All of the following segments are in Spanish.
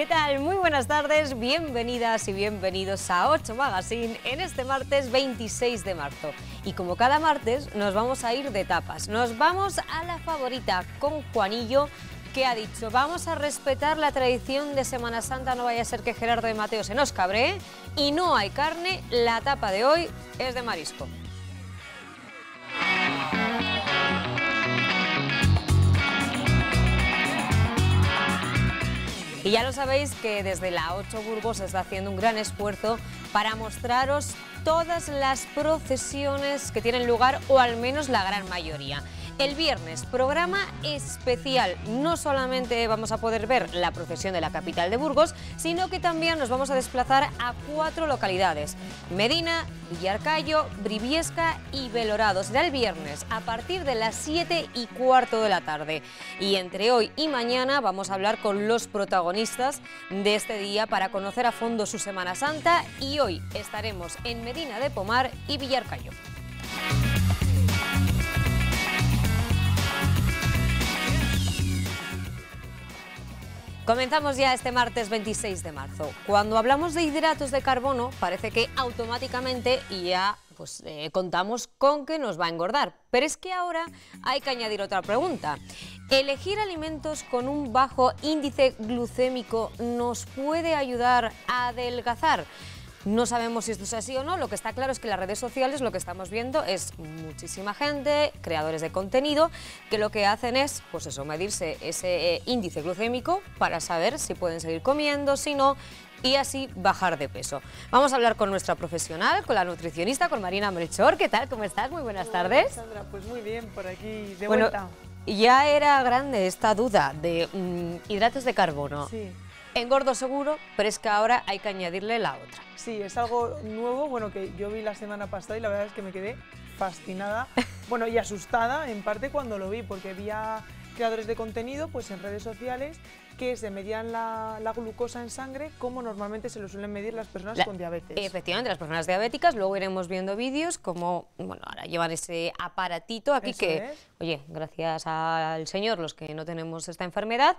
¿Qué tal? Muy buenas tardes, bienvenidas y bienvenidos a 8 Magazine en este martes 26 de marzo. Y como cada martes nos vamos a ir de tapas, nos vamos a la favorita con Juanillo que ha dicho, vamos a respetar la tradición de Semana Santa, no vaya a ser que Gerardo de Mateo se nos cabree ¿eh? y no hay carne, la tapa de hoy es de marisco. Y ya lo sabéis que desde la 8 Burgos se está haciendo un gran esfuerzo para mostraros todas las procesiones que tienen lugar o al menos la gran mayoría. El viernes, programa especial. No solamente vamos a poder ver la procesión de la capital de Burgos, sino que también nos vamos a desplazar a cuatro localidades. Medina, Villarcayo, Briviesca y Belorado. Será el viernes a partir de las 7 y cuarto de la tarde. Y entre hoy y mañana vamos a hablar con los protagonistas de este día para conocer a fondo su Semana Santa y hoy estaremos en Medina de Pomar y Villarcayo. Comenzamos ya este martes 26 de marzo. Cuando hablamos de hidratos de carbono, parece que automáticamente ya pues, eh, contamos con que nos va a engordar. Pero es que ahora hay que añadir otra pregunta. ¿Elegir alimentos con un bajo índice glucémico nos puede ayudar a adelgazar? No sabemos si esto es así o no, lo que está claro es que en las redes sociales lo que estamos viendo es muchísima gente, creadores de contenido, que lo que hacen es, pues eso, medirse ese eh, índice glucémico para saber si pueden seguir comiendo, si no, y así bajar de peso. Vamos a hablar con nuestra profesional, con la nutricionista, con Marina Melchor. ¿Qué tal? ¿Cómo estás? Muy buenas tardes. Sandra, pues muy bien, por aquí, de bueno, Ya era grande esta duda de mm, hidratos de carbono. Sí Engordo seguro, pero es que ahora hay que añadirle la otra. Sí, es algo nuevo, bueno, que yo vi la semana pasada y la verdad es que me quedé fascinada, bueno, y asustada en parte cuando lo vi, porque había... creadores de contenido pues en redes sociales que se medían la, la glucosa en sangre como normalmente se lo suelen medir las personas con diabetes. Efectivamente, las personas diabéticas, luego iremos viendo vídeos como, bueno, ahora llevan ese aparatito aquí que, oye, gracias al Señor, los que no tenemos esta enfermedad,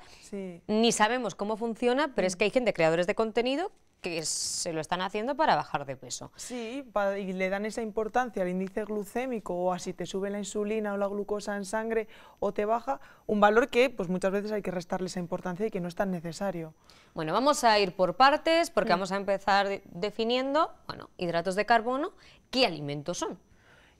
ni sabemos cómo funciona, pero es mm. que hay gente, creadores de contenido, que se lo están haciendo para bajar de peso. Sí, y le dan esa importancia al índice glucémico o a si te sube la insulina o la glucosa en sangre o te baja, un valor que pues muchas veces hay que restarle esa importancia y que no es tan necesario. Bueno, vamos a ir por partes porque vamos a empezar definiendo, bueno, hidratos de carbono, qué alimentos son.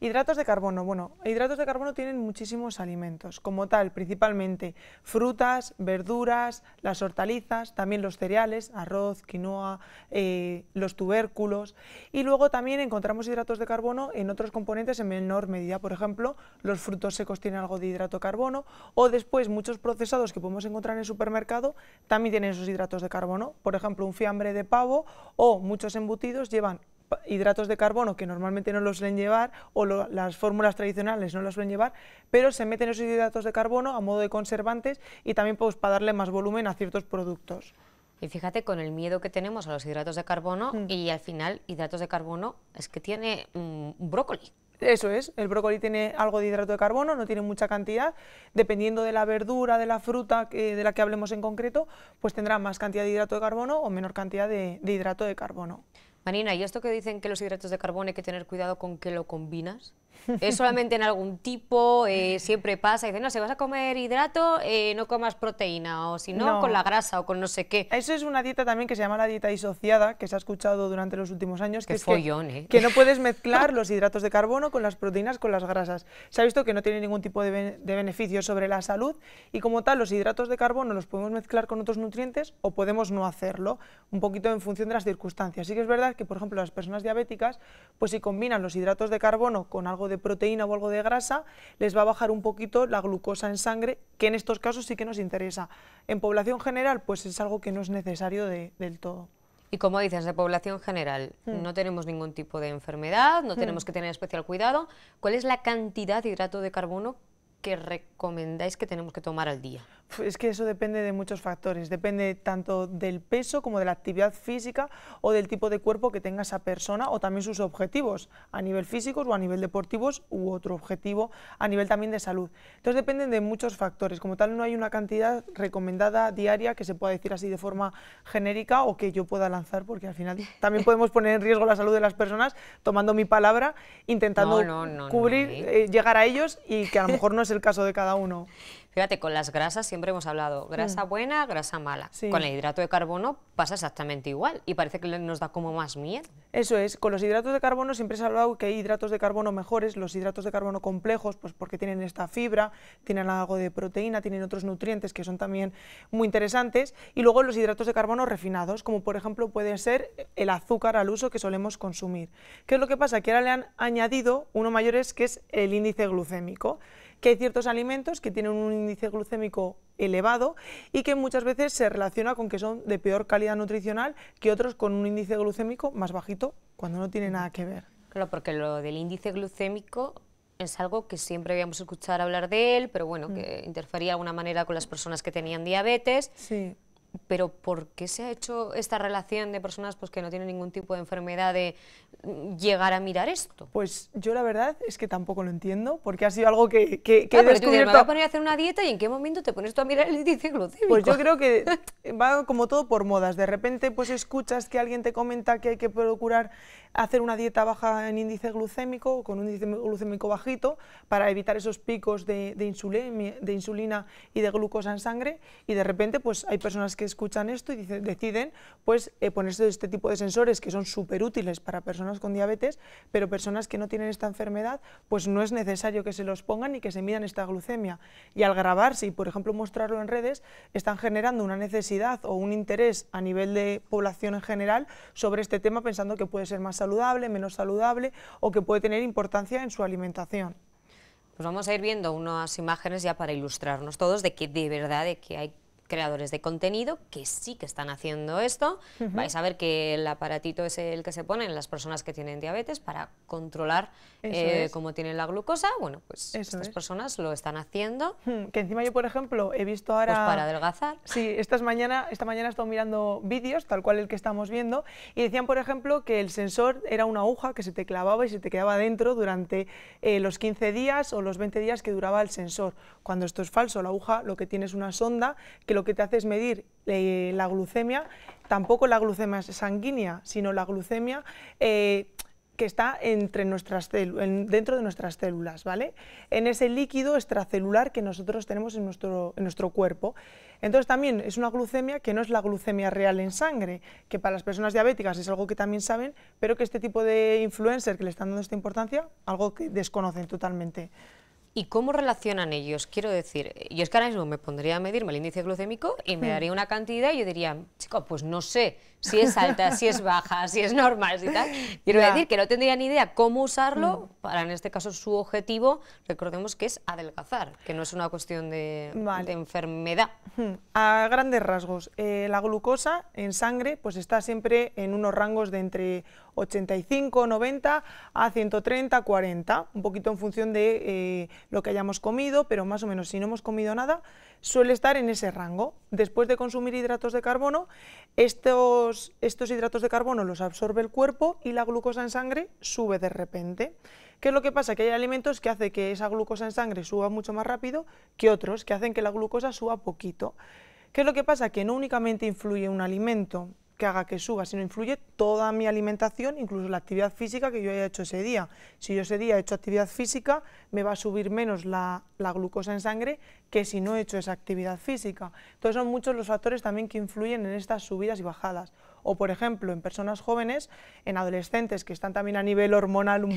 Hidratos de carbono. Bueno, hidratos de carbono tienen muchísimos alimentos, como tal, principalmente frutas, verduras, las hortalizas, también los cereales, arroz, quinoa, eh, los tubérculos. Y luego también encontramos hidratos de carbono en otros componentes en menor medida. Por ejemplo, los frutos secos tienen algo de hidrato de carbono o después muchos procesados que podemos encontrar en el supermercado también tienen esos hidratos de carbono. Por ejemplo, un fiambre de pavo o muchos embutidos llevan hidratos de carbono que normalmente no los suelen llevar o las fórmulas tradicionales no los suelen llevar, pero se meten esos hidratos de carbono a modo de conservantes y también pues, para darle más volumen a ciertos productos. Y fíjate con el miedo que tenemos a los hidratos de carbono mm. y al final hidratos de carbono es que tiene un mm, brócoli. Eso es, el brócoli tiene algo de hidrato de carbono, no tiene mucha cantidad, dependiendo de la verdura, de la fruta eh, de la que hablemos en concreto, pues tendrá más cantidad de hidrato de carbono o menor cantidad de hidrato de carbono. Marina, ¿y esto que dicen que los hidratos de carbono hay que tener cuidado con que lo combinas? ¿Es solamente en algún tipo? Eh, mm. siempre pasa, dice no, si vas a comer hidrato, eh, no comas proteína, o si no, con la grasa o con no sé qué. Eso es una dieta también que se llama la dieta disociada, que se ha escuchado durante los últimos años. que ¿eh? que, no puedes mezclar los hidratos de carbono con las proteínas, con las grasas. Se ha visto que no tiene ningún tipo de, beneficio sobre la salud y como tal, los hidratos de carbono los podemos mezclar con otros nutrientes o podemos no hacerlo, un poquito en función de las circunstancias. Sí que es verdad que, por ejemplo, las personas diabéticas, pues si combinan los hidratos de carbono con algo de proteína o algo de grasa, les va a bajar un poquito la glucosa en sangre, que en estos casos sí que nos interesa. En población general, pues es algo que no es necesario del todo. Y como dices, de población general, hmm. no tenemos ningún tipo de enfermedad, no hmm. tenemos que tener especial cuidado. ¿Cuál es la cantidad de hidrato de carbono que recomendáis que tenemos que tomar al día? Es que eso depende de muchos factores, depende tanto del peso como de la actividad física o del tipo de cuerpo que tenga esa persona o también sus objetivos a nivel físico o a nivel deportivos u otro objetivo a nivel también de salud. Entonces dependen de muchos factores, como tal no hay una cantidad recomendada diaria que se pueda decir así de forma genérica o que yo pueda lanzar porque al final también podemos poner en riesgo la salud de las personas tomando mi palabra, intentando cubrir, eh. Eh, llegar a ellos y que a lo mejor no es el caso de cada uno. Fíjate, con las grasas siempre hemos hablado, grasa mm. buena, grasa mala. Con el hidrato de carbono pasa exactamente igual y parece que nos da como más miedo. Eso es, con los hidratos de carbono siempre se ha hablado que hay hidratos de carbono mejores, los hidratos de carbono complejos, pues porque tienen esta fibra, tienen algo de proteína, tienen otros nutrientes que son también muy interesantes y luego los hidratos de carbono refinados, como por ejemplo puede ser el azúcar al uso que solemos consumir. ¿Qué es lo que pasa? Que ahora le han añadido uno mayor que es el índice glucémico que hay ciertos alimentos que tienen un índice glucémico elevado y que muchas veces se relaciona con que son de peor calidad nutricional que otros con un índice glucémico más bajito cuando no tiene nada que ver. Claro, porque lo del índice glucémico es algo que siempre habíamos escuchado hablar de él, pero bueno, mm. que interfería de alguna manera con las personas que tenían diabetes. Sí pero ¿por qué se ha hecho esta relación de personas pues, que no tienen ningún tipo de enfermedad de mm, llegar a mirar esto? Pues yo la verdad es que tampoco lo entiendo, porque ha sido algo que, que, que he descubierto... tú a poner a hacer una dieta y ¿en qué momento te pones tú a mirar el índice glucémico? Pues yo creo que va como todo por modas. De repente pues escuchas que alguien te comenta que hay que procurar hacer una dieta baja en índice glucémico o con un índice glucémico bajito para evitar esos picos de, de, insulina, de, insulina y de glucosa en sangre y de repente pues hay personas que escuchan esto y deciden pues eh, ponerse este tipo de sensores que son súper útiles para personas con diabetes pero personas que no tienen esta enfermedad pues no es necesario que se los pongan y que se midan esta glucemia y al grabarse y por ejemplo mostrarlo en redes están generando una necesidad o un interés a nivel de población en general sobre este tema pensando que puede ser más saludable, menos saludable o que puede tener importancia en su alimentación. Pues vamos a ir viendo unas imágenes ya para ilustrarnos todos de que de verdad de que hay creadores de contenido que sí que están haciendo esto. Vais a ver que el aparatito es el que se pone en las personas que tienen diabetes para controlar eh, cómo tienen la glucosa. Bueno, pues estas personas lo están haciendo. Hmm, que encima yo, por ejemplo, he visto ahora... Pues para adelgazar. Sí, mañana, esta mañana he estado mirando vídeos, tal cual el que estamos viendo, y decían, por ejemplo, que el sensor era una aguja que se te clavaba y se te quedaba dentro durante eh, los 15 días o los 20 días que duraba el sensor. Cuando esto es falso, la aguja lo que tiene es una sonda que lo lo que te hace es medir eh, la glucemia, tampoco la glucemia sanguínea, sino la glucemia eh, que está entre nuestras dentro de nuestras células, ¿vale? En ese líquido extracelular que nosotros tenemos en nuestro, en nuestro cuerpo. Entonces también es una glucemia que no es la glucemia real en sangre, que para las personas diabéticas es algo que también saben, pero que este tipo de influencer que le están dando esta importancia, algo que desconocen totalmente. ¿Y cómo relacionan ellos? Quiero decir, yo es que ahora mismo me pondría a medirme el índice glucémico y me hmm. daría una cantidad y yo diría, chico, pues no sé, si es alta, si es baja, si es normal, si tal. Quiero decir que no tendría ni idea cómo usarlo mm. para, en este caso, su objetivo, recordemos que es adelgazar, que no es una cuestión de, enfermedad. Hmm. A grandes rasgos, eh, la glucosa en sangre pues está siempre en unos rangos de entre 85, 90 a 130, 40, un poquito en función de eh, lo que hayamos comido, pero más o menos si no hemos comido nada, suele estar en ese rango. Después de consumir hidratos de carbono, estos, estos hidratos de carbono los absorbe el cuerpo y la glucosa en sangre sube de repente. ¿Qué es lo que pasa? Que hay alimentos que hacen que esa glucosa en sangre suba mucho más rápido que otros, que hacen que la glucosa suba poquito. ¿Qué es lo que pasa? Que no únicamente influye un alimento, que haga que suba, sino influye toda mi alimentación, incluso la actividad física que yo haya hecho ese día. Si yo ese día he hecho actividad física, me va a subir menos la, glucosa en sangre que si no he hecho esa actividad física. Entonces son muchos los factores también que influyen en estas subidas y bajadas. O por ejemplo, en personas jóvenes, en adolescentes que están también a nivel hormonal,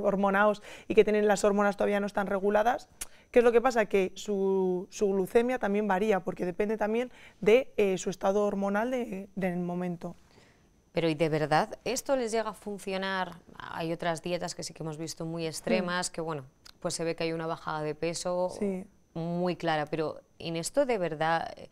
hormonaos y que tienen las hormonas todavía no están reguladas, ¿Qué es lo que pasa? Que su, su glucemia también varía, porque depende también de eh, su estado hormonal del momento. Pero ¿y de verdad esto les llega a funcionar? Hay otras dietas que sí que hemos visto muy extremas, que bueno, pues se ve que hay una bajada de peso muy clara, pero ¿en esto de verdad eh,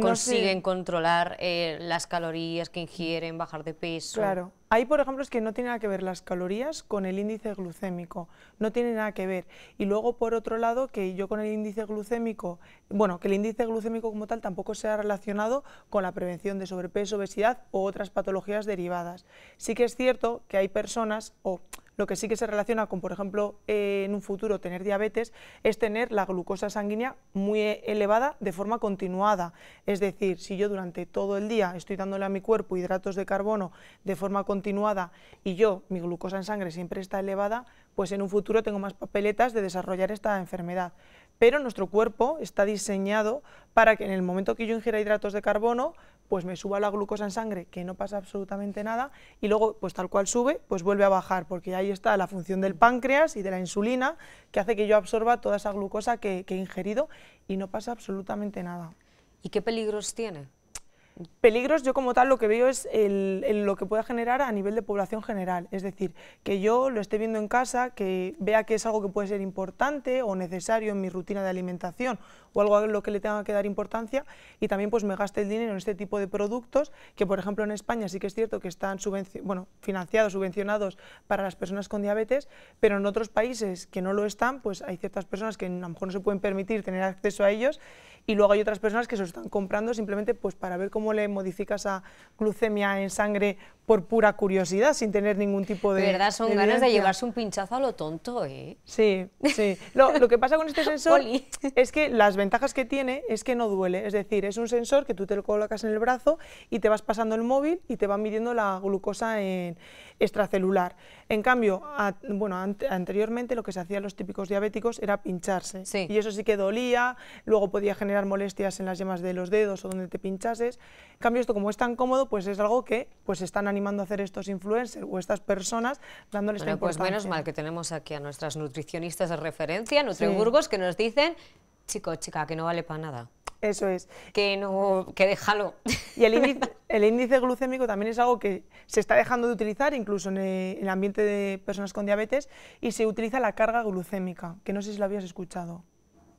consiguen controlar eh, las calorías que ingieren, bajar de peso? Claro. Ahí, por ejemplo, es que no tiene nada que ver las calorías con el índice glucémico, no tiene nada que ver. Y luego, por otro lado, que yo con el índice glucémico, bueno, que el índice glucémico como tal tampoco sea relacionado con la prevención de sobrepeso, obesidad u otras patologías derivadas. Sí que es cierto que hay personas, o lo que sí que se relaciona con, por ejemplo, eh, en un futuro tener diabetes es tener la glucosa sanguínea muy eh, elevada de forma continuada. Es decir, si yo durante todo el día estoy dándole a mi cuerpo hidratos de carbono de forma continuada y yo, mi glucosa en sangre siempre está elevada, pues en un futuro tengo más papeletas de desarrollar esta enfermedad. Pero nuestro cuerpo está diseñado para que en el momento que yo ingiera hidratos de carbono, pues me suba la glucosa en sangre, que no pasa absolutamente nada, y luego, pues tal cual sube, pues vuelve a bajar, porque ahí está la función del páncreas y de la insulina, que hace que yo absorba toda esa glucosa que, que he ingerido y no pasa absolutamente nada. ¿Y qué peligros tiene? Peligros, yo como tal lo que veo es lo que pueda generar a nivel de población general, es decir, que yo lo esté viendo en casa, que vea que es algo que puede ser importante o necesario en mi rutina de alimentación o algo a lo que le tenga que dar importancia y también pues me gaste el dinero en este tipo de productos que por ejemplo en España sí que es cierto que están financiados, subvencionados para las personas con diabetes, pero en otros países que no lo están, pues hay ciertas personas que a lo mejor no se pueden permitir tener acceso a ellos y luego hay otras personas que se lo están comprando simplemente pues para ver cómo le modificas a glucemia en sangre por pura curiosidad, sin tener ningún tipo de... De verdad, son ganas de llevarse un pinchazo a lo tonto, ¿eh? Sí, sí. Lo, lo que pasa con este sensor es que las ventajas que tiene es que no duele, es decir, es un sensor que tú te lo colocas en el brazo y te vas pasando el móvil y te va midiendo la glucosa en extracelular. En cambio, bueno, anteriormente lo que se hacía a los típicos diabéticos era pincharse y eso sí que dolía, luego podía generar molestias en las yemas de los dedos o donde te pinchases. En cambio, esto como es tan cómodo, pues es algo que pues están animando a hacer estos influencers o estas personas dándoles bueno, pues menos mal que tenemos aquí a nuestras nutricionistas de referencia, Nutriburgos, que nos dicen, chico, chica, que no vale para nada. Eso es. Que no, que déjalo. Y el índice, el índice, glucémico también es algo que se está dejando de utilizar, incluso en el ambiente de personas con diabetes, y se utiliza la carga glucémica, que no sé si lo habías escuchado.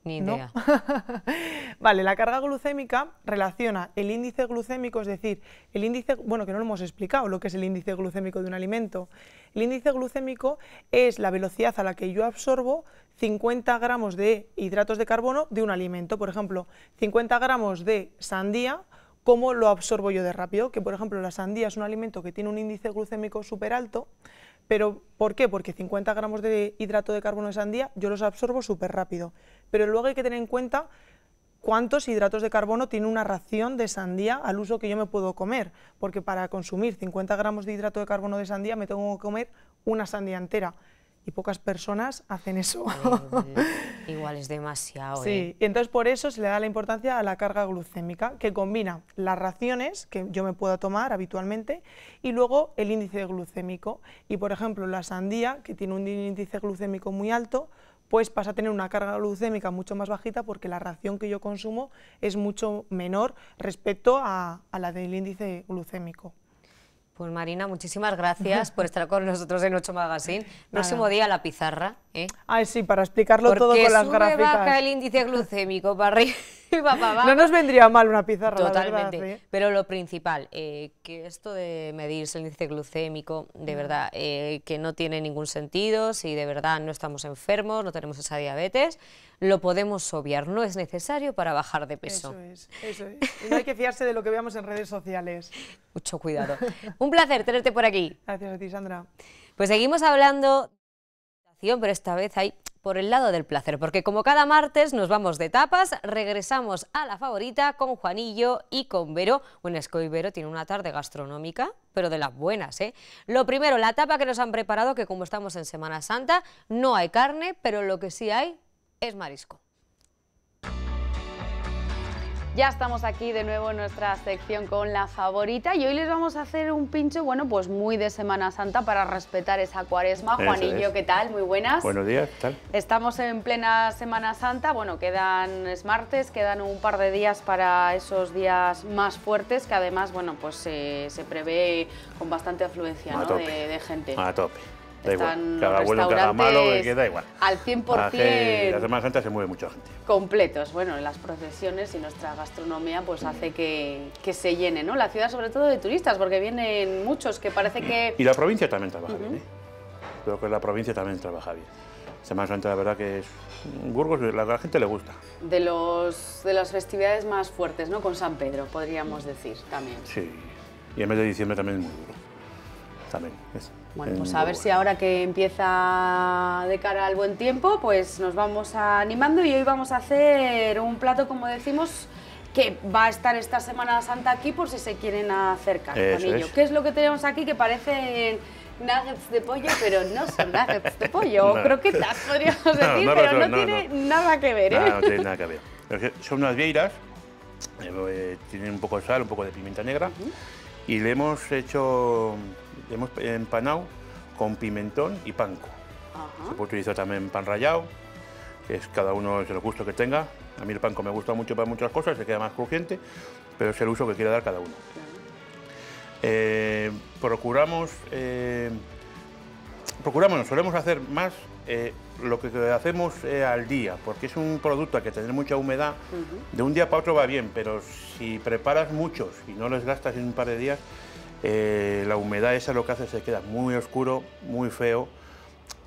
vale, la carga glucémica relaciona el índice glucémico, es decir, el índice, bueno, que no lo hemos explicado, lo que es el índice glucémico de un alimento. El índice glucémico es la velocidad a la que yo absorbo 50 gramos de hidratos de carbono de un alimento. Por ejemplo, 50 gramos de sandía, ¿cómo lo absorbo yo de rápido? Que, por ejemplo, la sandía es un alimento que tiene un índice glucémico súper alto, pero, ¿por qué? Porque 50 gramos de hidrato de carbono de sandía yo los absorbo súper rápido. Pero luego hay que tener en cuenta cuántos hidratos de carbono tiene una ración de sandía al uso que yo me puedo comer. Porque para consumir 50 gramos de hidrato de carbono de sandía me tengo que comer una sandía entera y pocas personas hacen eso. Eh, igual es demasiado. Sí, eh. y entonces por eso se le da la importancia a la carga glucémica, que combina las raciones que yo me pueda tomar habitualmente y luego el índice glucémico. Y por ejemplo, la sandía, que tiene un índice glucémico muy alto, pues pasa a tener una carga glucémica mucho más bajita porque la ración que yo consumo es mucho menor respecto a la del índice glucémico. Pues Marina, muchísimas gracias por estar con nosotros en Ocho Magazine. Próximo día la pizarra. ¿eh? Ay, sí, para explicarlo todo con las sube, baja el índice glucémico para no nos vendría mal una pizarra, Totalmente. Pero lo principal, eh, que esto de medirse el índice glucémico, de mm. verdad, eh, que no tiene ningún sentido, si de verdad no estamos enfermos, no tenemos esa diabetes, lo podemos obviar, no es necesario para bajar de peso. Eso es, eso es. Y no hay que fiarse de lo que veamos en redes sociales. Mucho cuidado. Un placer tenerte por aquí. Gracias a ti, Sandra. Pues seguimos hablando, pero esta vez hay por el lado del placer, porque como cada martes nos vamos de tapas, regresamos a la favorita con Juanillo y con Vero. Bueno, es que hoy Vero tiene una tarde gastronómica, pero de las buenas, ¿eh? Lo primero, la tapa que nos han preparado, que como estamos en Semana Santa, no hay carne, pero lo que sí hay es marisco. Ya estamos aquí de nuevo en nuestra sección con la favorita y hoy les vamos a hacer un pincho, bueno, pues muy de Semana Santa para respetar esa cuaresma. Juanillo, ¿qué tal? Muy buenas. Buenos días, ¿qué tal? Estamos en plena Semana Santa, bueno, quedan es martes, quedan un par de días para esos días más fuertes que además, bueno, pues se prevé con bastante afluencia de, de gente. A tope. Da igual. Cada bueno, cada malo, que da igual. Al 100%. la Semana Santa se mueve mucha gente. Completos. Bueno, las procesiones y nuestra gastronomía pues mm. hace que, se llene, ¿no? La ciudad sobre todo de turistas, porque vienen muchos que parece que... Y la provincia también trabaja bien, ¿eh? Creo que la provincia también trabaja bien. Semana Santa, la verdad que es Burgos, la, la gente le gusta. De, los, de las festividades más fuertes, ¿no? Con San Pedro, podríamos decir también. Sí, y en mes de diciembre también es muy duro. También. Bueno, pues eh, a ver si ahora que empieza de cara al buen tiempo, pues nos vamos animando y hoy vamos a hacer un plato, como decimos, que va a estar esta Semana Santa aquí por si se quieren acercar. Eso ¿Qué es lo que tenemos aquí que parecen nuggets de pollo, pero no son nuggets de pollo, creo que croquetas, podríamos decir, pero ¿eh? no, tiene nada que ver. No, tiene nada que ver. Son unas vieiras, eh, tienen un poco de sal, un poco de pimienta negra, y le hemos hecho hemos eh, empanado con pimentón y panco. Se puede utilizar también pan rallado, que es cada uno de el gusto que tenga. A mí el panco me gusta mucho para muchas cosas, se queda más crujiente, pero es el uso que quiere dar cada uno. Eh, procuramos, eh, solemos hacer más eh, lo que hacemos al día, porque es un producto que tener mucha humedad, de un día para otro va bien, pero si preparas muchos y no les gastas en un par de días, eh, la humedad esa lo que hace es que se queda muy oscuro, muy feo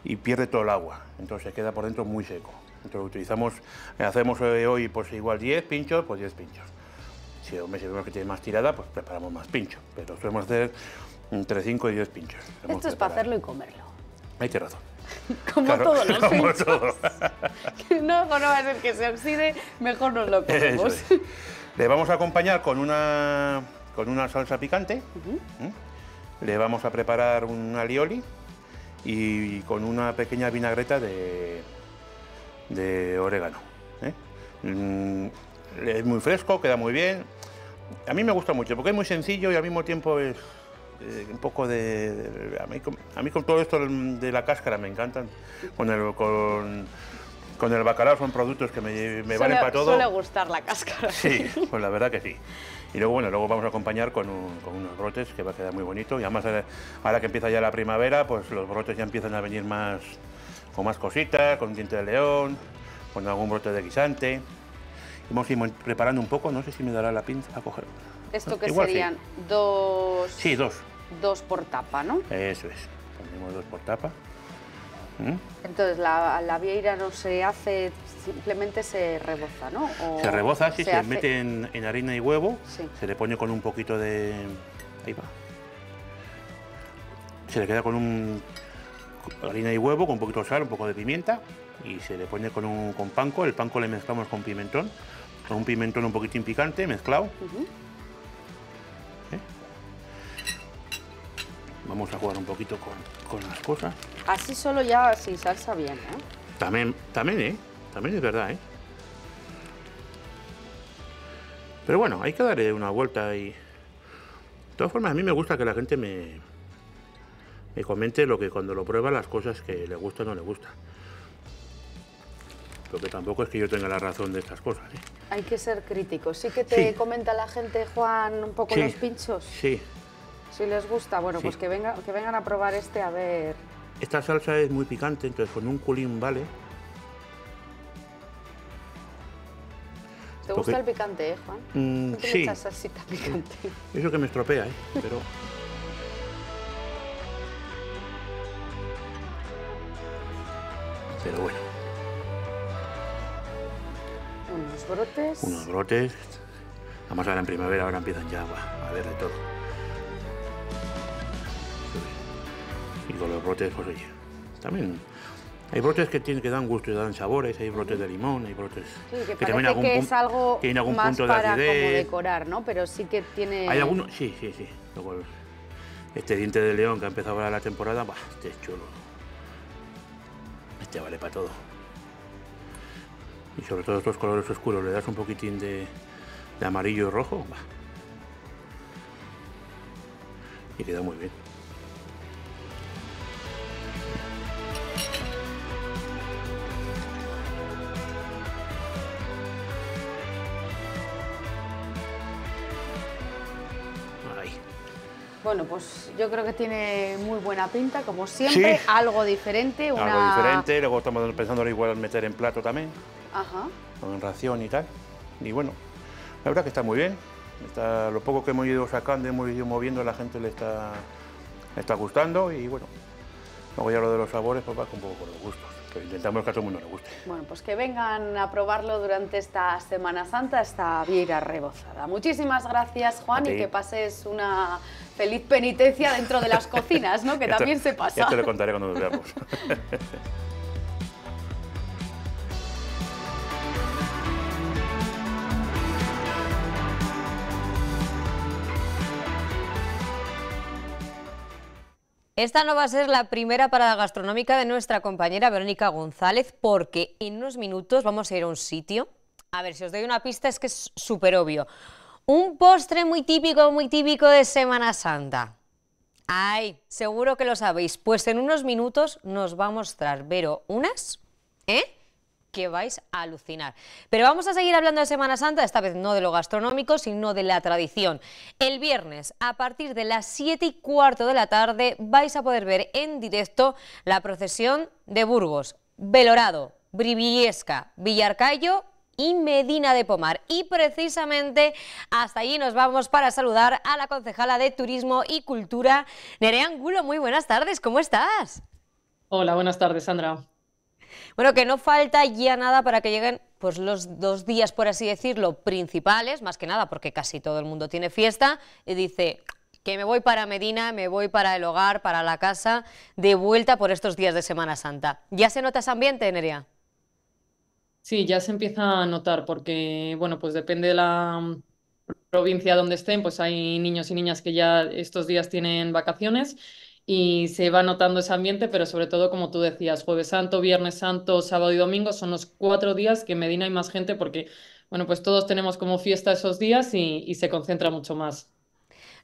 y pierde todo el agua, entonces queda por dentro muy seco. Entonces utilizamos, eh, hacemos eh, hoy pues igual 10 pinchos, pues 10 pinchos. Si, vemos que tiene más tirada, pues preparamos más pinchos, pero podemos hacer entre 5 y 10 pinchos. Esto es para hacerlo y comerlo. Hay que razón. como todos los pinchos. que no, no va a ser que se oxide, mejor nos lo comemos. Le vamos a acompañar con una con una salsa picante. ¿Mm? Le vamos a preparar un alioli y con una pequeña vinagreta de, de orégano. ¿eh? Mm, es muy fresco, queda muy bien. A mí me gusta mucho porque es muy sencillo y al mismo tiempo es eh, un poco de... a, mí, con todo esto de la cáscara me encantan. Con el, con, el bacalao son productos que me, me valen para todo. Suele gustar la cáscara. Sí, pues la verdad que sí. Y luego, bueno, luego vamos a acompañar con, unos brotes que va a quedar muy bonito. Y además, eh, ahora que empieza ya la primavera, pues los brotes ya empiezan a venir más con más cositas, con diente de león, con algún brote de guisante. Y vamos a preparando un poco, no sé si me dará la pinza a coger. ¿Esto que serían? ¿Dos? Sí, dos. Dos por tapa, ¿no? Eso es. Ponemos dos por tapa. Entonces, la, vieira no se hace, simplemente se reboza, ¿no? se reboza, sí, se, mete en, harina y huevo, se le pone con un poquito de... Ahí va. Se le queda con un harina y huevo, con un poquito de sal, un poco de pimienta y se le pone con, un, con panco. El panco le mezclamos con pimentón, con un pimentón un poquito picante mezclado. Vamos a jugar un poquito con, las cosas. Así solo ya sin salsa bien, ¿eh? También, también, ¿eh? También es verdad, ¿eh? Pero bueno, hay que darle una vuelta y... De todas formas, a mí me gusta que la gente me... Me comente lo que cuando lo prueba, las cosas que le gusta o no le gusta. Lo que tampoco es que yo tenga la razón de estas cosas, ¿eh? Hay que ser crítico. Sí que te comenta la gente, Juan, un poco los pinchos. Sí, si les gusta, bueno, pues que, venga, que vengan a probar este a ver. Esta salsa es muy picante, entonces con un culín vale. ¿Te gusta el picante, eh, Juan? Mm, sí. salsita picante. Eso que me estropea, ¿eh? Pero... Pero bueno. Unos brotes. Unos brotes. Vamos a ver, en primavera, ahora empiezan ya a ver de todo. y con los brotes, pues oye, también hay brotes que tienen que dan gusto y dan sabores, hay brotes de limón, hay brotes que, que también algún que es algo más para como decorar, ¿no? Pero sí que tiene Hay algunos, sí, sí, sí. Este diente de león que ha empezado ahora la temporada, va este es chulo. Este vale para todo. Y sobre todo estos colores oscuros, le das un poquitín de, amarillo y rojo, y queda muy bien. Bueno, pues yo creo que tiene muy buena pinta, como siempre, algo diferente. Una... Algo diferente, luego estamos pensando igual meter en plato también, Ajá. con ración y tal. Y bueno, la verdad que está muy bien. Está, lo poco que hemos ido sacando, hemos ido moviendo, la gente le está, está gustando y bueno, luego ya lo de los sabores, pues va con poco con los gustos. Pues, intentamos que a todo el mundo le guste. Bueno, pues que vengan a probarlo durante esta Semana Santa, esta vieira rebozada. Muchísimas gracias, Juan, y que pases una feliz penitencia dentro de las cocinas, ¿no? Que también se pasa. Ya te lo contaré cuando nos veamos. Esta no va a ser la primera parada gastronómica de nuestra compañera Verónica González porque en unos minutos vamos a ir a un sitio. A ver, si os doy una pista es que es súper obvio. Un postre muy típico, muy típico de Semana Santa. Ay, seguro que lo sabéis. Pues en unos minutos nos va a mostrar Vero unas, ¿eh? que vais a alucinar. Pero vamos a seguir hablando de Semana Santa, esta vez no de lo gastronómico, sino de la tradición. El viernes, a partir de las 7 y cuarto de la tarde, vais a poder ver en directo la procesión de Burgos, Belorado, Briviesca, Villarcayo y Medina de Pomar. Y precisamente hasta allí nos vamos para saludar a la concejala de Turismo y Cultura, Nerea Angulo. Muy buenas tardes, ¿cómo estás? Hola, buenas tardes, Sandra. Bueno, que no falta ya nada para que lleguen pues los dos días, por así decirlo, principales, más que nada porque casi todo el mundo tiene fiesta, y dice que me voy para Medina, me voy para el hogar, para la casa, de vuelta por estos días de Semana Santa. ¿Ya se nota ese ambiente, Nerea? Sí, ya se empieza a notar porque, bueno, pues depende de la provincia donde estén, pues hay niños y niñas que ya estos días tienen vacaciones y se va notando ese ambiente, pero sobre todo, como tú decías, jueves santo, viernes santo, sábado y domingo son los cuatro días que en Medina hay más gente porque, bueno, pues todos tenemos como fiesta esos días y, y se concentra mucho más.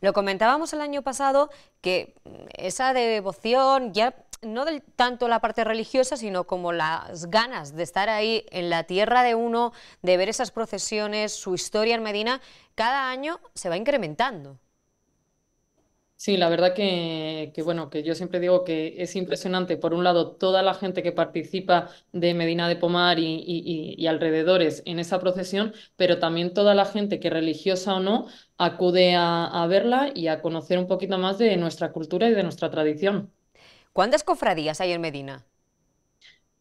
Lo comentábamos el año pasado que esa devoción ya no del, tanto la parte religiosa, sino como las ganas de estar ahí en la tierra de uno, de ver esas procesiones, su historia en Medina, cada año se va incrementando. Sí, la verdad que, bueno, que yo siempre digo que es impresionante, por un lado, toda la gente que participa de Medina de Pomar y, alrededores en esa procesión, pero también toda la gente que religiosa o no acude a, a verla y a conocer un poquito más de nuestra cultura y de nuestra tradición. ¿Cuántas cofradías hay en Medina?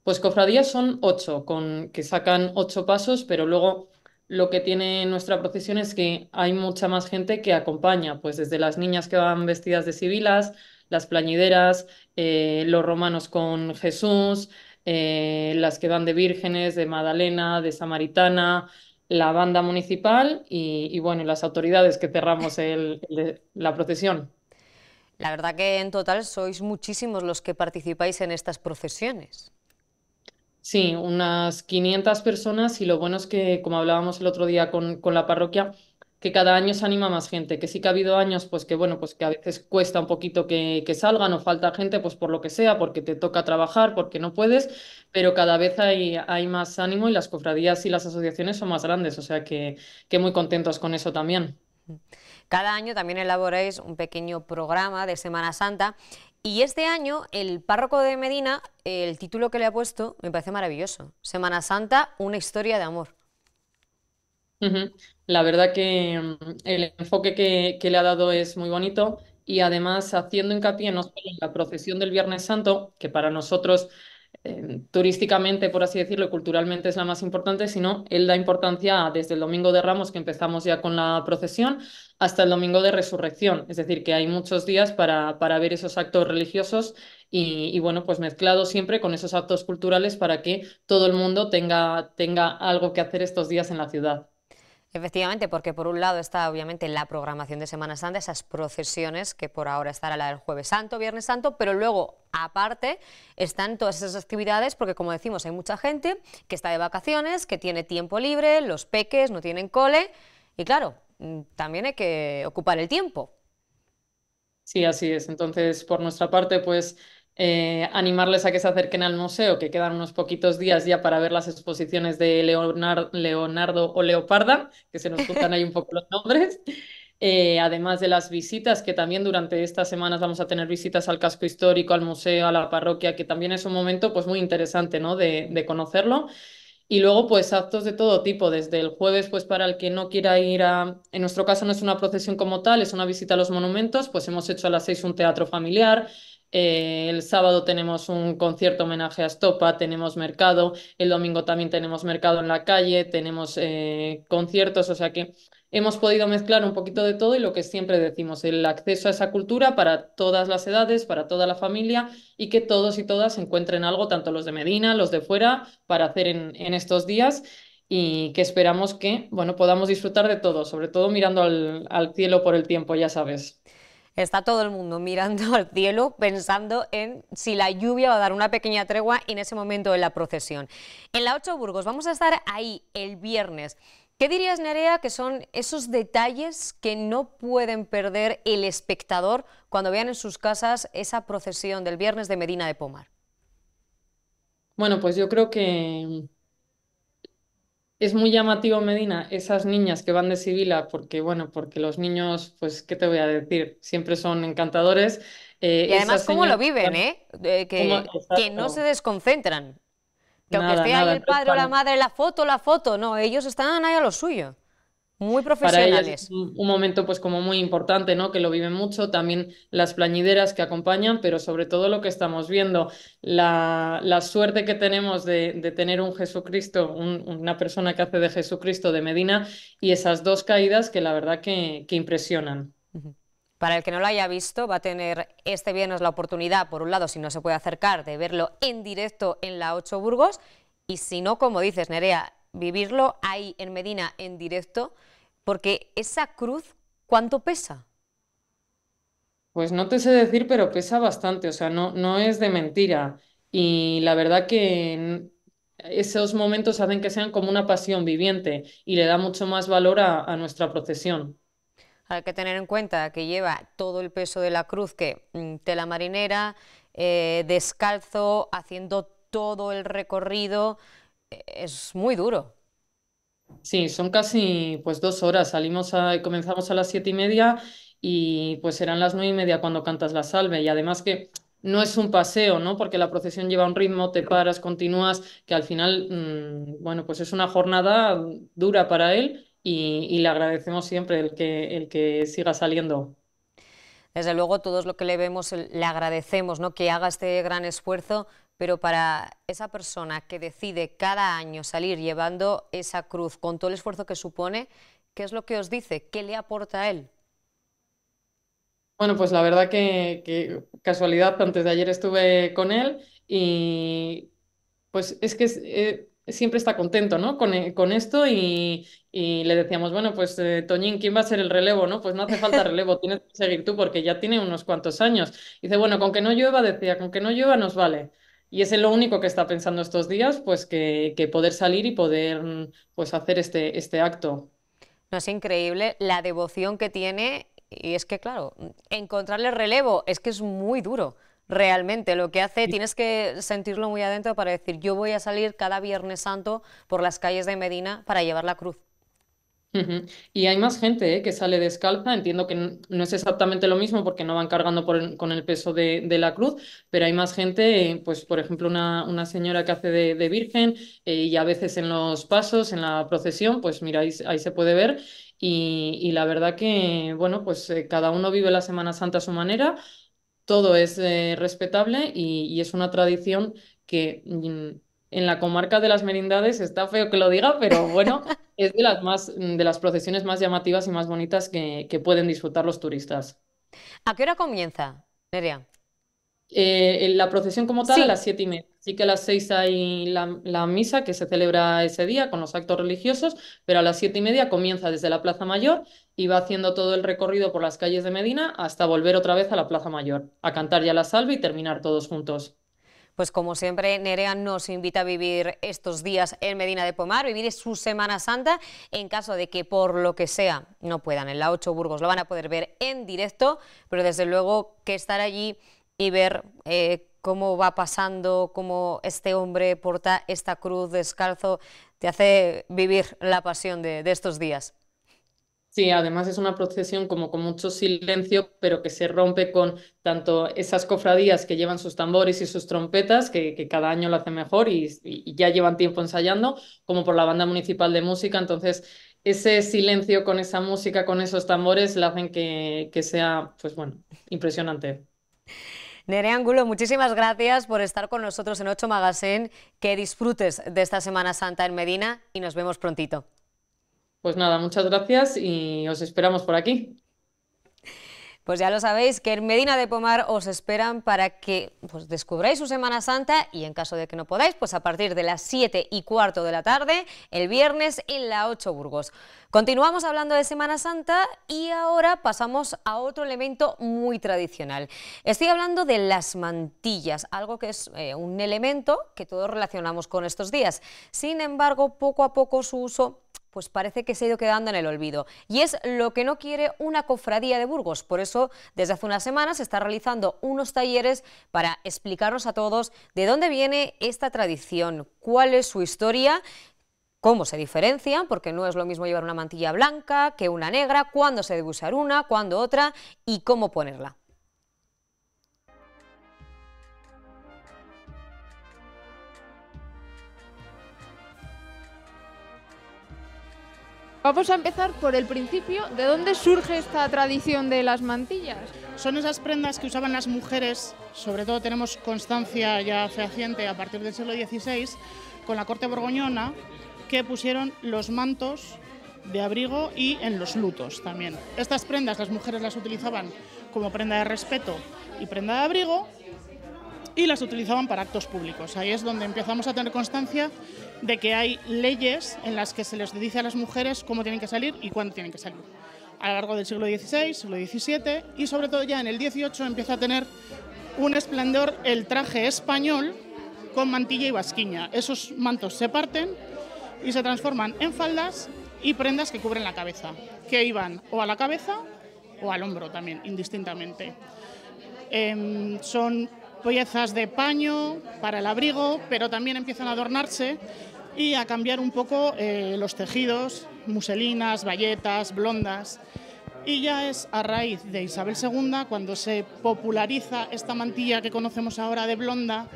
Pues cofradías son ocho, con, que sacan ocho pasos, pero luego lo que tiene nuestra procesión es que hay mucha más gente que acompaña, pues desde las niñas que van vestidas de civilas, las plañideras, eh, los romanos con Jesús, eh, las que van de vírgenes, de Madalena, de Samaritana, la banda municipal y, bueno, las autoridades que cerramos la procesión. La verdad que en total sois muchísimos los que participáis en estas procesiones. Sí, unas 500 personas y lo bueno es que, como hablábamos el otro día con, con la parroquia, que cada año se anima más gente, que sí que ha habido años, pues que bueno, pues que a veces cuesta un poquito que, que, salgan o falta gente, pues por lo que sea, porque te toca trabajar, porque no puedes, pero cada vez hay, hay más ánimo y las cofradías y las asociaciones son más grandes, o sea que, que muy contentos con eso también. Cada año también elaboráis un pequeño programa de Semana Santa y este año el párroco de Medina, el título que le ha puesto me parece maravilloso. Semana Santa, una historia de amor. La verdad que mm, el enfoque que, que, le ha dado es muy bonito y además haciendo hincapié en la procesión del Viernes Santo, que para nosotros turísticamente, por así decirlo, culturalmente es la más importante, sino él da importancia desde el Domingo de Ramos, que empezamos ya con la procesión, hasta el Domingo de Resurrección. Es decir, que hay muchos días para, para ver esos actos religiosos y, y, bueno, pues mezclado siempre con esos actos culturales para que todo el mundo tenga, tenga algo que hacer estos días en la ciudad. Efectivamente, porque por un lado está obviamente la programación de Semana Santa, esas procesiones que por ahora estará la del Jueves Santo, Viernes Santo, pero luego aparte están todas esas actividades porque como decimos hay mucha gente que está de vacaciones, que tiene tiempo libre, los peques no tienen cole y claro, mm, también hay que ocupar el tiempo. Sí, así es. Entonces, por nuestra parte, pues eh, animarles a que se acerquen al museo, que quedan unos poquitos días ya para ver las exposiciones de Leonardo, Leonardo o Leoparda, que se nos juntan ahí un poco los nombres. Eh, además de las visitas, que también durante estas semanas vamos a tener visitas al casco histórico, al museo, a la parroquia, que también es un momento pues, muy interesante ¿no? de, de conocerlo. Y luego, pues actos de todo tipo, desde el jueves, pues para el que no quiera ir a, en nuestro caso no es una procesión como tal, es una visita a los monumentos, pues hemos hecho a las seis un teatro familiar, eh, el sábado tenemos un concierto homenaje a Estopa, tenemos mercado, el domingo también tenemos mercado en la calle, tenemos eh, conciertos, o sea que hemos podido mezclar un poquito de todo y lo que siempre decimos, el acceso a esa cultura para todas las edades, para toda la familia y que todos y todas encuentren algo, tanto los de Medina, los de fuera, para hacer en, estos días y que esperamos que bueno podamos disfrutar de todo, sobre todo mirando al cielo por el tiempo, ya sabes está todo el mundo mirando al cielo pensando en si la lluvia va a dar una pequeña tregua en ese momento de la procesión. En la 8 Burgos vamos a estar ahí el viernes. ¿Qué dirías, Nerea, que son esos detalles que no pueden perder el espectador cuando vean en sus casas esa procesión del viernes de Medina de Pomar? Bueno, pues yo creo que es muy llamativo, Medina, esas niñas que van de Sibila, porque bueno, porque los niños, pues, ¿qué te voy a decir? Siempre son encantadores. Eh, y además, cómo lo viven, ¿eh? que, no se desconcentran. Que aunque esté ahí el padre o la madre, la foto, la foto, no, ellos están ahí a lo suyo. Muy profesionales. es un, momento pues como muy importante, ¿no? Que lo viven mucho, también las plañideras que acompañan, pero sobre todo lo que estamos viendo, la, la suerte que tenemos de, tener un Jesucristo, una persona que hace de Jesucristo de Medina y esas dos caídas que la verdad que, que impresionan. Para el que no lo haya visto, va a tener este viernes la oportunidad, por un lado, si no se puede acercar, de verlo en directo en la ocho Burgos y si no, como dices, Nerea, vivirlo ahí en Medina en directo porque esa cruz, ¿cuánto pesa? Pues no te sé decir, pero pesa bastante, o sea, no, es de mentira. Y la verdad que esos momentos hacen que sean como una pasión viviente y le da mucho más valor a, nuestra procesión. Hay que tener en cuenta que lleva todo el peso de la cruz, que mm, tela marinera, eh, descalzo, haciendo todo el recorrido, e, es muy duro. Sí, son casi pues dos horas. Salimos a, comenzamos a las siete y media y pues serán las nueve y media cuando cantas la salve. Y además que no es un paseo, ¿no? Porque la procesión lleva un ritmo, te paras, continúas, que al final, mm, bueno, pues es una jornada dura para él y, le agradecemos siempre el que, el que siga saliendo. Desde luego, todos lo que le vemos le agradecemos, ¿no? Que haga este gran esfuerzo, pero para esa persona que decide cada año salir llevando esa cruz con todo el esfuerzo que supone, ¿qué es lo que os dice? ¿Qué le aporta a él? Bueno, pues la verdad que, casualidad, antes de ayer estuve con él y pues es que... Eh, siempre está contento, ¿no? Con, eh, esto y, le decíamos, bueno, pues eh, Toñín, ¿quién va a ser el relevo, Pues no hace falta relevo, tienes que seguir tú porque ya tiene unos cuantos años. dice, bueno, con que no llueva, decía, con que no llueva nos vale. Y es lo único que está pensando estos días, pues que, poder salir y poder pues, hacer este, este acto. No es increíble la devoción que tiene y es que, claro, encontrarle relevo es que es muy duro. Realmente lo que hace, tienes que sentirlo muy adentro para decir, yo voy a salir cada Viernes Santo por las calles de Medina para llevar la cruz. Y hay más gente ¿eh? que sale descalza. Entiendo que no es exactamente lo mismo porque no van cargando con el peso de, la cruz, pero hay más gente, eh, pues por ejemplo una, señora que hace de, virgen eh, y a veces en los pasos, en la procesión, pues mira, ahí, se puede ver. Y, la verdad que, bueno, pues cada uno vive la Semana Santa a su manera, todo es respetable y es una tradición que mm, en la comarca de las Merindades, está feo que lo diga, pero bueno, es de las, más, de las procesiones más llamativas y más bonitas que, pueden disfrutar los turistas. ¿A qué hora comienza, Nerea? Eh, la procesión como tal a las siete y media. Así que a las seis hay la, la, misa que se celebra ese día con los actos religiosos, pero a las siete y media comienza desde la Plaza Mayor y va haciendo todo el recorrido por las calles de Medina hasta volver otra vez a la Plaza Mayor, a cantar ya la salve y terminar todos juntos. Pues como siempre, Nerea nos invita a vivir estos días en Medina de Pomar, vivir su Semana Santa, en caso de que por lo que sea no puedan. En la 8 Burgos lo van a poder ver en directo, pero desde luego que estar allí y ver... Eh, cómo va pasando, cómo este hombre porta esta cruz descalzo, te hace vivir la pasión de estos días. Sí, además es una procesión como con mucho silencio, pero que se rompe con tanto esas cofradías que llevan sus tambores y sus trompetas, que, cada año lo hacen mejor y, ya llevan tiempo ensayando, como por la banda municipal de música. Entonces, ese silencio con esa música, con esos tambores, la hacen que, sea, pues bueno, impresionante. Nere Angulo, muchísimas gracias por estar con nosotros en Ocho Magazine. Que disfrutes de esta Semana Santa en Medina y nos vemos prontito. Pues nada, muchas gracias y os esperamos por aquí. Pues ya lo sabéis que en Medina de Pomar os esperan para que pues, descubráis su Semana Santa y en caso de que no podáis, pues a partir de las 7 y cuarto de la tarde, el viernes en la 8 Burgos. Continuamos hablando de Semana Santa y ahora pasamos a otro elemento muy tradicional. Estoy hablando de las mantillas, algo que es eh, un elemento que todos relacionamos con estos días. Sin embargo, poco a poco su uso pues parece que se ha ido quedando en el olvido. Y es lo que no quiere una cofradía de Burgos. Por eso, desde hace unas semanas se está realizando unos talleres para explicarnos a todos de dónde viene esta tradición, cuál es su historia, cómo se diferencian, porque no es lo mismo llevar una mantilla blanca que una negra, cuándo se debe usar una, cuándo otra y cómo ponerla. Vamos a empezar por el principio. ¿De dónde surge esta tradición de las mantillas? Son esas prendas que usaban las mujeres, sobre todo tenemos constancia ya fehaciente a partir del siglo XVI, con la corte borgoñona, que pusieron los mantos de abrigo y en los lutos también. Estas prendas las mujeres las utilizaban como prenda de respeto y prenda de abrigo y las utilizaban para actos públicos. Ahí es donde empezamos a tener constancia de que hay leyes en las que se les dice a las mujeres cómo tienen que salir y cuándo tienen que salir. A lo largo del siglo XVI, siglo XVII y sobre todo ya en el XVIII empieza a tener un esplendor el traje español con mantilla y basquiña. Esos mantos se parten y se transforman en faldas y prendas que cubren la cabeza, que iban o a la cabeza o al hombro también, indistintamente. Em, son piezas de paño para el abrigo, pero también empiezan a adornarse y a cambiar un poco eh, los tejidos, muselinas, bayetas, blondas. Y ya es a raíz de Isabel II cuando se populariza esta mantilla que conocemos ahora de blonda,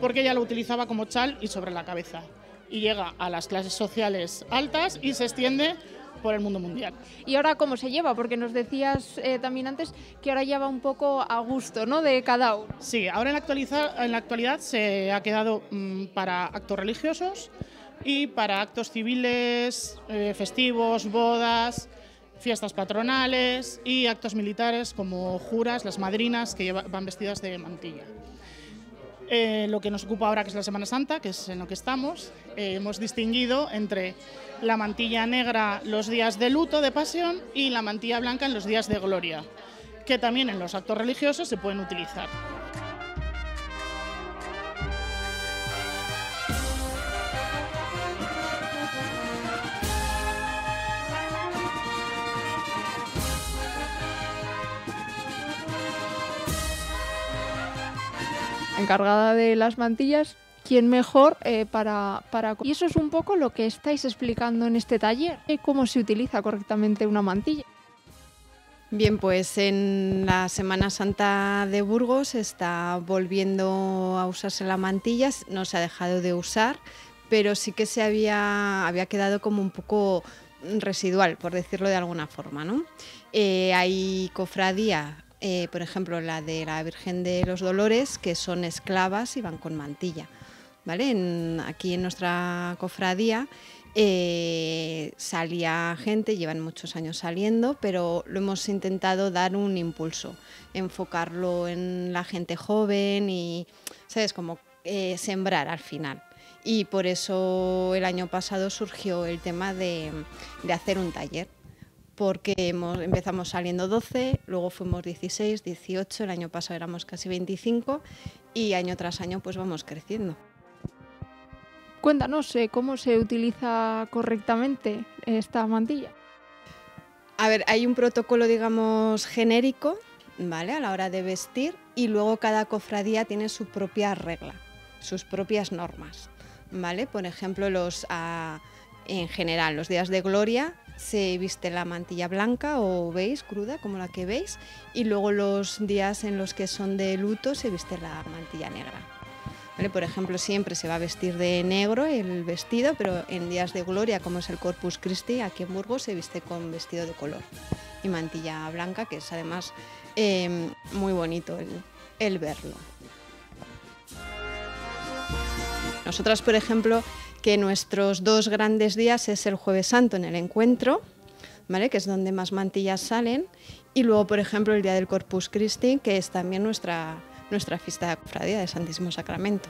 porque ella lo utilizaba como chal y sobre la cabeza. Y llega a las clases sociales altas y se extiende por el mundo mundial. ¿Y ahora cómo se lleva? Porque nos decías eh, también antes que ahora ya va un poco a gusto ¿no? de cada uno. Sí, ahora en la, en la actualidad se ha quedado mm, para actos religiosos y para actos civiles, eh, festivos, bodas fiestas patronales y actos militares como juras, las madrinas que van vestidas de mantilla. Eh, lo que nos ocupa ahora, que es la Semana Santa, que es en lo que estamos, eh, hemos distinguido entre la mantilla negra los días de luto, de pasión, y la mantilla blanca en los días de gloria, que también en los actos religiosos se pueden utilizar. encargada de las mantillas, quién mejor eh, para, para... Y eso es un poco lo que estáis explicando en este taller, eh, cómo se utiliza correctamente una mantilla. Bien, pues en la Semana Santa de Burgos está volviendo a usarse la mantilla, no se ha dejado de usar, pero sí que se había, había quedado como un poco residual, por decirlo de alguna forma. ¿no? Eh, hay cofradía eh, por ejemplo, la de la Virgen de los Dolores, que son esclavas y van con mantilla. ¿vale? aquí en nuestra cofradía eh, salía gente, llevan muchos años saliendo, pero lo hemos intentado dar un impulso, enfocarlo en la gente joven y, ¿sabes?, como eh, sembrar al final. Y por eso el año pasado surgió el tema de hacer un taller porque empezamos saliendo 12, luego fuimos 16, 18, el año pasado éramos casi 25 y año tras año pues vamos creciendo. Cuéntanos eh, cómo se utiliza correctamente esta mantilla. A ver, hay un protocolo, digamos, genérico, ¿vale? A la hora de vestir y luego cada cofradía tiene su propia regla, sus propias normas, ¿vale? Por ejemplo, los, ah, en general, los días de gloria se viste la mantilla blanca o veis cruda, como la que veis, y luego los días en los que son de luto se viste la mantilla negra. Por ejemplo, siempre se va a vestir de negro el vestido, pero en días de gloria, como es el Corpus Christi, aquí en Burgos se viste con vestido de color y mantilla blanca, que es además em, muy bonito el verlo. Nosotras, por ejemplo, que nuestros dos grandes días es el jueves santo en el encuentro, ¿vale? que es donde más mantillas salen, y luego, por ejemplo, el día del Corpus Christi, que es también nuestra, nuestra fiesta de cofradía de Santísimo Sacramento.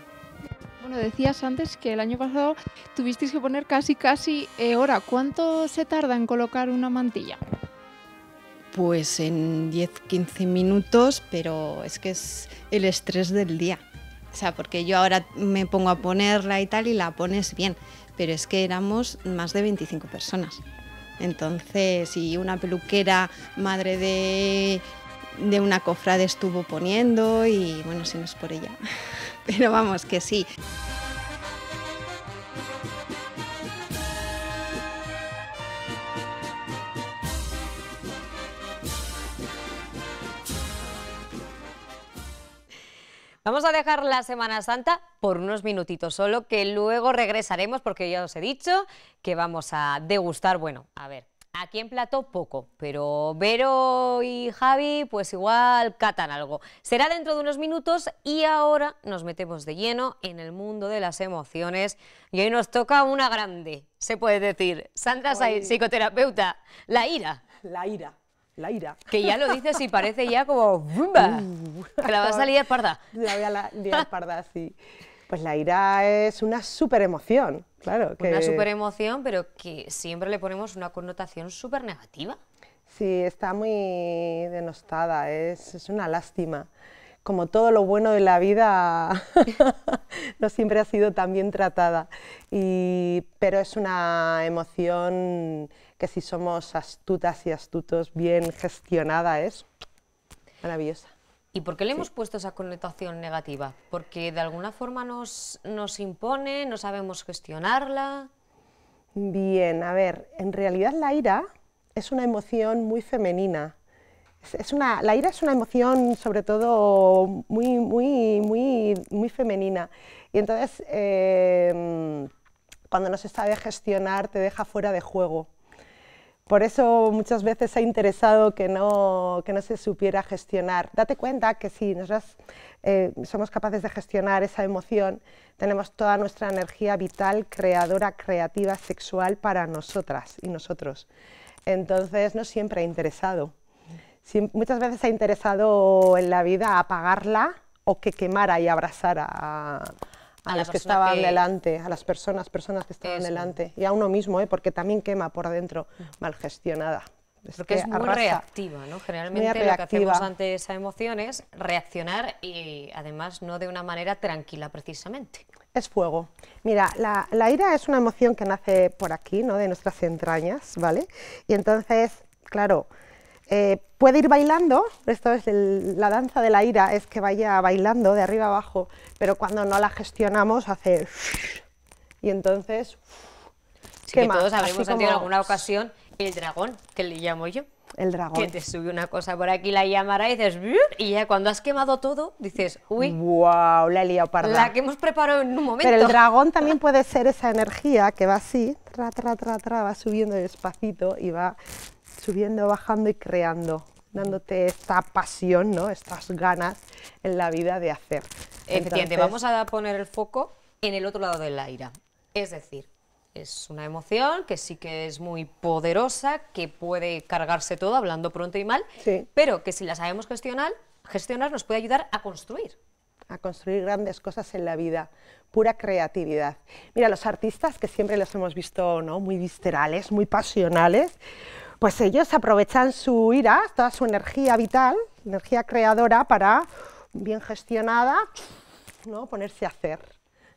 Bueno, decías antes que el año pasado tuvisteis que poner casi, casi eh, hora. ¿Cuánto se tarda en colocar una mantilla? Pues en 10-15 minutos, pero es que es el estrés del día. O sea, porque yo ahora me pongo a ponerla y tal y la pones bien, pero es que éramos más de 25 personas. Entonces, y una peluquera, madre de, una cofrade estuvo poniendo y bueno, si no es por ella. Pero vamos, que sí. Vamos a dejar la Semana Santa por unos minutitos solo, que luego regresaremos porque ya os he dicho que vamos a degustar, bueno, a ver, Aquí en plato poco, pero Vero y Javi pues igual catan algo. Será dentro de unos minutos y ahora nos metemos de lleno en el mundo de las emociones y hoy nos toca una grande, se puede decir. Sandra pues psicoterapeuta, la ira. La ira la ira. Que ya lo dices y parece ya como ¡bumba! Uh. que la vas a salir parda La voy a esparda, sí. Pues la ira es una super emoción, claro. Que... Una super emoción, pero que siempre le ponemos una connotación súper negativa. Sí, está muy denostada, es una lástima como todo lo bueno de la vida, no siempre ha sido tan bien tratada. Y, pero es una emoción que si somos astutas y astutos, bien gestionada es maravillosa. ¿Y por qué le hemos puesto esa connotación negativa? ¿Porque de alguna forma nos, nos impone, no sabemos gestionarla? Bien, a ver, en realidad la ira es una emoción muy femenina la ira es una emoción sobre todo muy, muy, muy, femenina. Y entonces, em, cuando no se sabe gestionar, te deja fuera de juego. Por eso muchas veces ha interesado que no, se supiera gestionar. Date cuenta que si nosotras eh, somos capaces de gestionar esa emoción, tenemos toda nuestra energía vital, creadora, creativa, sexual para nosotras y nosotros. Entonces no siempre ha interesado muchas veces ha interesado en la vida apagarla o que quemara y abrazara a, que estaban delante, a las personas, personas que estaban delante, y a uno mismo, ¿eh? porque también quema por dentro, mal gestionada. Es porque es muy reactiva, ¿no? Generalmente lo que hacemos ante esa emoción es reaccionar y además no de una manera tranquila precisamente. Es fuego. Mira, la, la ira es una emoción que nace por aquí, ¿no? De nuestras entrañas, ¿vale? Y entonces, claro, eh, puede ir bailando, esto es la danza de la ira, es que vaya bailando de arriba abajo, pero cuando no la gestionamos hace... Y entonces... que todos habremos como... en alguna ocasión el dragón, que le llamo yo. El dragón. Que te sube una cosa por aquí, la llamará y dices, y ya cuando has quemado todo, dices, uy. ¡Wow! La La que hemos preparado en un momento. Pero el dragón también puede ser esa energía que va así, tra, tra, tra, tra, va subiendo despacito y va subiendo, bajando y creando, dándote esta pasión, ¿no? estas ganas en la vida de hacer. Entiende, vamos a poner el foco en el otro lado del la ira. Es decir, es una emoción que sí que es muy poderosa, que puede cargarse todo, hablando pronto y mal, pero que si la sabemos gestionar, gestionar nos puede ayudar a construir. A construir grandes cosas en la vida, pura creatividad. Mira, los artistas que siempre los hemos visto ¿no? muy viscerales, muy pasionales, pues ellos aprovechan su ira, toda su energía vital, energía creadora, para, bien gestionada, ¿no? ponerse a hacer.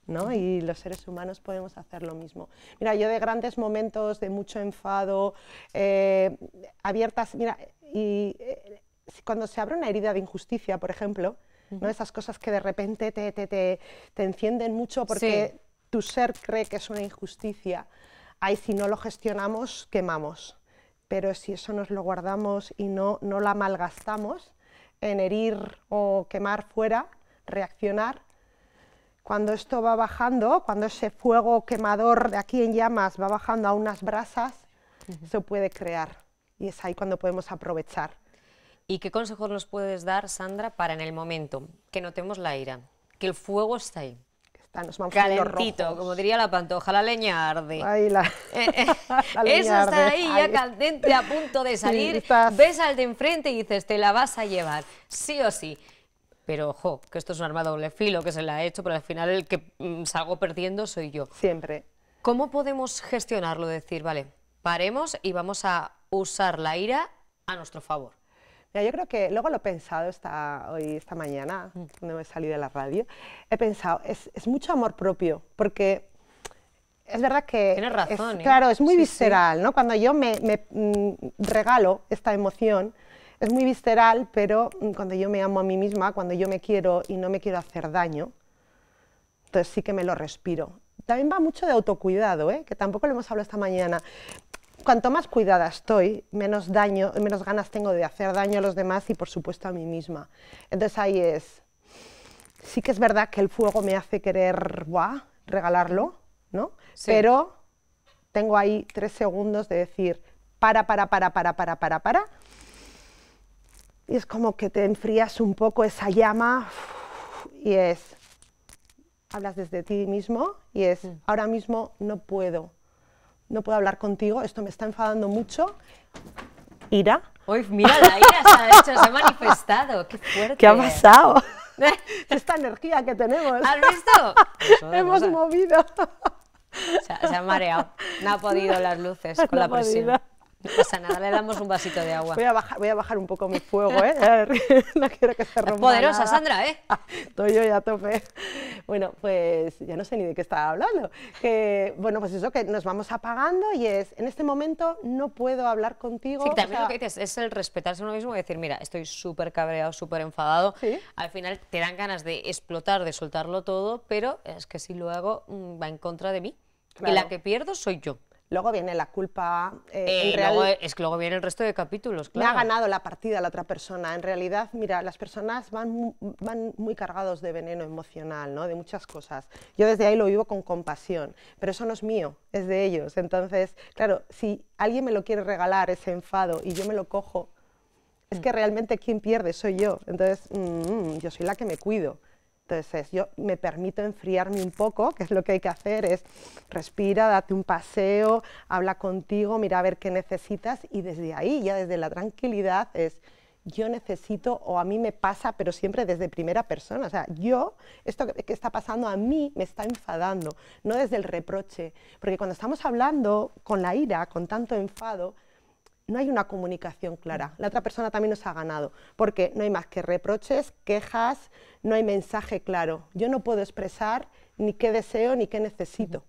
¿no? Y los seres humanos podemos hacer lo mismo. Mira, yo de grandes momentos, de mucho enfado, eh, abiertas, mira, y eh, cuando se abre una herida de injusticia, por ejemplo, ¿no? esas cosas que de repente te, te, encienden mucho porque tu ser cree que es una injusticia, ahí si no lo gestionamos, quemamos pero si eso nos lo guardamos y no, no la malgastamos en herir o quemar fuera, reaccionar, cuando esto va bajando, cuando ese fuego quemador de aquí en llamas va bajando a unas brasas, se puede crear y es ahí cuando podemos aprovechar. ¿Y qué consejos nos puedes dar, Sandra, para en el momento que notemos la ira, que el fuego está ahí, Ah, Calentito, como diría la pantoja, la leña arde. Ahí la, eh, eh, está ahí, ya caliente, a punto de salir. ves al de enfrente y dices, te la vas a llevar, sí o sí. Pero ojo, que esto es un arma doble filo, que se la ha hecho, pero al final el que mm, salgo perdiendo soy yo. Siempre. ¿Cómo podemos gestionarlo? Decir, vale, paremos y vamos a usar la ira a nuestro favor yo creo que luego lo he pensado esta, hoy, esta mañana, mm. cuando me salido de la radio, he pensado, es, mucho amor propio, porque es verdad que... Tienes razón. ¿eh? Claro, es muy visceral, ¿no? Cuando yo me, mm, regalo esta emoción, es muy visceral, pero mm, cuando yo me amo a mí misma, cuando yo me quiero y no me quiero hacer daño, entonces sí que me lo respiro. También va mucho de autocuidado, ¿eh? que tampoco lo hemos hablado esta mañana cuanto más cuidada estoy, menos daño, menos ganas tengo de hacer daño a los demás y por supuesto a mí misma. Entonces ahí es. Sí que es verdad que el fuego me hace querer regalarlo, ¿no? Pero tengo ahí tres segundos de decir para, para, para, para, para, para, para. Y es como que te enfrías un poco esa llama y es, hablas desde ti mismo y es, mm. ahora mismo no puedo no puedo hablar contigo, esto me está enfadando mucho. Ira. Uy, mira, la ira se ha, hecho, se ha manifestado, qué fuerte. ¿Qué ha pasado? Esta energía que tenemos. ¿Has visto? Hemos movido. Se ha, mareado. No ha podido las luces con la presión pasa nada, le damos un vasito de agua. Voy a bajar, un poco mi fuego, ¿eh? no quiero que se rompa. Poderosa, Sandra, ¿eh? estoy yo ya a tope. Bueno, pues ya no sé ni de qué estaba hablando. bueno, pues eso, que nos vamos apagando y es, en este momento no puedo hablar contigo. Sí, también lo que dices es el respetarse a uno mismo y decir, mira, estoy súper cabreado, súper enfadado. Al final te dan ganas de explotar, de soltarlo todo, pero es que si lo hago mm, va en contra de mí. Y la que pierdo soy yo. Luego viene la culpa. Eh, eh, luego, es luego viene el resto de capítulos, claro. Me ha ganado la partida la otra persona. En realidad, mira, las personas van, muy cargados de veneno emocional, ¿no? De muchas cosas. Yo desde ahí lo vivo con compasión, pero eso no es mío, es de ellos. Entonces, claro, si alguien me lo quiere regalar ese enfado y yo me lo cojo, es que realmente quien pierde soy yo. Entonces, mm, mm, yo soy la que me cuido. Entonces, yo me permito enfriarme un poco, que es lo que hay que hacer, es respira, date un paseo, habla contigo, mira a ver qué necesitas y desde ahí, ya desde la tranquilidad, es yo necesito o a mí me pasa, pero siempre desde primera persona. O sea, yo, esto que, que, está pasando a mí me está enfadando, no desde el reproche. Porque cuando estamos hablando con la ira, con tanto enfado, no hay una comunicación clara. Mm. La otra persona también nos ha ganado, porque no hay más que reproches, quejas, no hay mensaje claro. Yo no puedo expresar ni qué deseo ni qué necesito.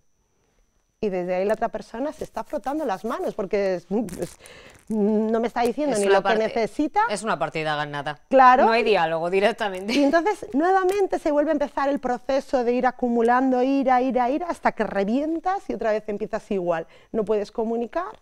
Y desde ahí la otra persona se está frotando las manos porque pues, no me está diciendo ni lo que necesita. Es una partida ganada. Claro. No hay diálogo directamente. Y entonces nuevamente se vuelve a empezar el proceso de ir acumulando ira, ira, ira, hasta que revientas y otra vez empiezas igual. No puedes comunicar,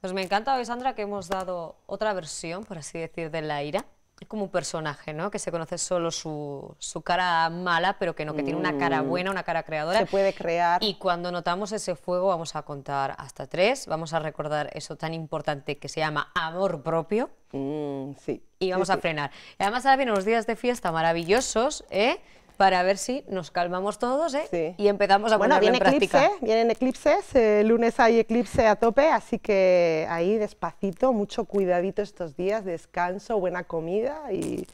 pues me encanta hoy, Sandra, que hemos dado otra versión, por así decir, de la ira. Es como un personaje, ¿no? Que se conoce solo su, cara mala, pero que no, que tiene una cara mm. buena, una cara creadora. Se puede crear. Y cuando notamos ese fuego, vamos a contar hasta tres. Vamos a recordar eso tan importante que se llama amor propio. Mm, sí. Y vamos a frenar. Y además, ahora vienen los días de fiesta maravillosos, ¿eh? para ver si nos calmamos todos ¿eh? y empezamos a bueno, ponerlo Vienen eclipses, el lunes hay eclipse a tope, así que ahí despacito, mucho cuidadito estos días, descanso, buena comida y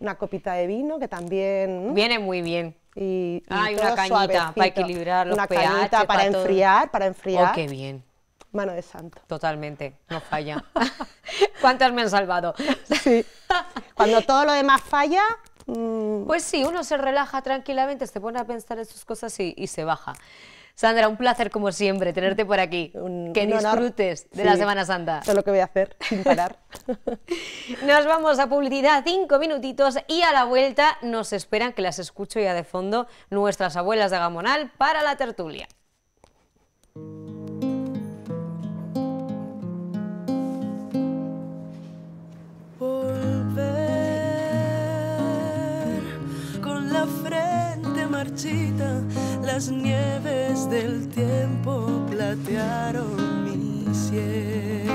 una copita de vino que también... Viene muy bien. Y, y una cañita para equilibrar los Una cañita para, enfriar, para enfriar. Oh, qué bien. Mano de santo. Totalmente, no falla. ¿Cuántas me han salvado? sí. Cuando todo lo demás falla, Mm. Pues sí, uno se relaja tranquilamente, se pone a pensar en sus cosas y, se baja. Sandra, un placer como siempre tenerte por aquí. que disfrutes de la Semana Santa. Eso es lo que voy a hacer, sin parar. nos vamos a publicidad, cinco minutitos, y a la vuelta nos esperan, que las escucho ya de fondo, nuestras abuelas de Gamonal para la tertulia. marchita, las nieves del tiempo platearon mi cielo.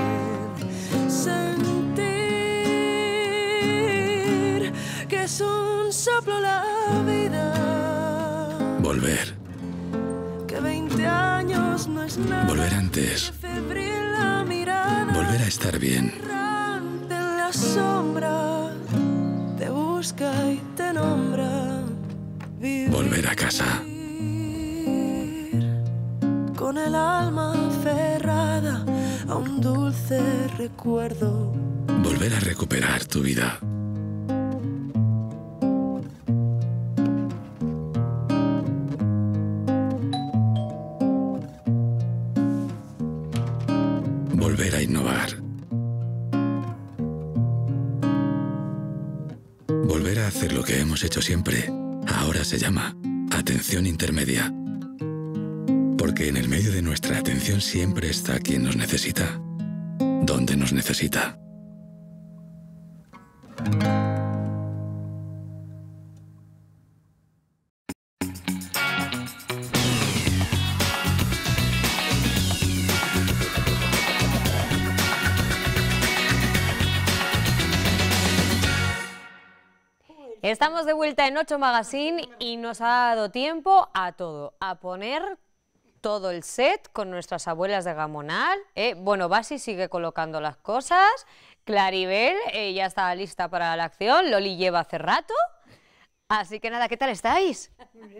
Sentir que es un soplo la vida. Volver. Que 20 años no es nada. Volver antes. Volver a estar bien. En la sombra te busca y te nombra volver a casa. Con el alma aferrada a un dulce recuerdo. Volver a recuperar tu vida. Volver a innovar. Volver a hacer lo que hemos hecho siempre ahora se llama atención intermedia. Porque en el medio de nuestra atención siempre está quien nos necesita, donde nos necesita. Estamos de vuelta en 8 Magazine y nos ha dado tiempo a todo, a poner todo el set con nuestras abuelas de Gamonal. ¿eh? bueno, Basi sigue colocando las cosas, Claribel eh, ya está lista para la acción, Loli lleva hace rato. Así que nada, ¿qué tal estáis?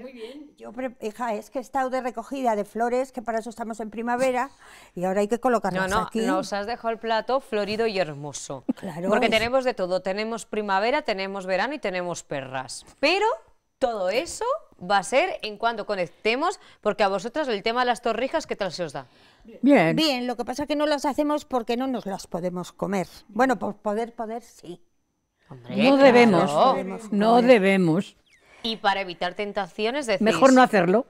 Muy bien. Yo, hija, es que he estado de recogida de flores, que para eso estamos en primavera, y ahora hay que colocarnos no, no, Nos has dejado el plato florido y hermoso. Claro. Porque tenemos de todo. Tenemos primavera, tenemos verano y tenemos perras. Pero todo eso va a ser en cuanto conectemos, porque a vosotras el tema de las torrijas, ¿qué tal se os da? Bien. Bien, lo que pasa es que no las hacemos porque no nos las podemos comer. Bueno, por poder, poder, sí no, debemos, no debemos, Y para evitar tentaciones, decís, mejor no hacerlo.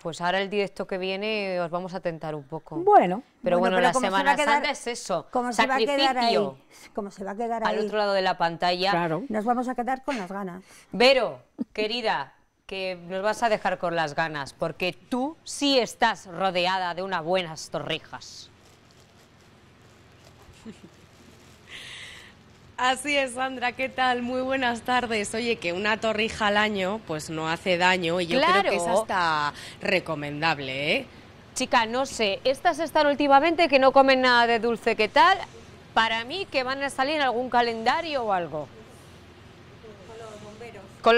Pues ahora el directo que viene os vamos a tentar un poco. Bueno. Pero bueno, la Semana que Santa es eso. Como se va a quedar ahí. Como se va a quedar Al otro lado de la pantalla. Claro. Nos vamos a quedar con las ganas. pero querida, que nos vas a dejar con las ganas, porque tú sí estás rodeada de unas buenas torrijas. Así es, Sandra, ¿qué tal? Muy buenas tardes. Oye, que una torrija al año, pues no hace daño y yo creo que es hasta recomendable, ¿eh? Chica, no sé, estas están últimamente que no comen nada de dulce, ¿qué tal? Para mí que van a salir en algún calendario o algo. Con los bomberos. ¿Con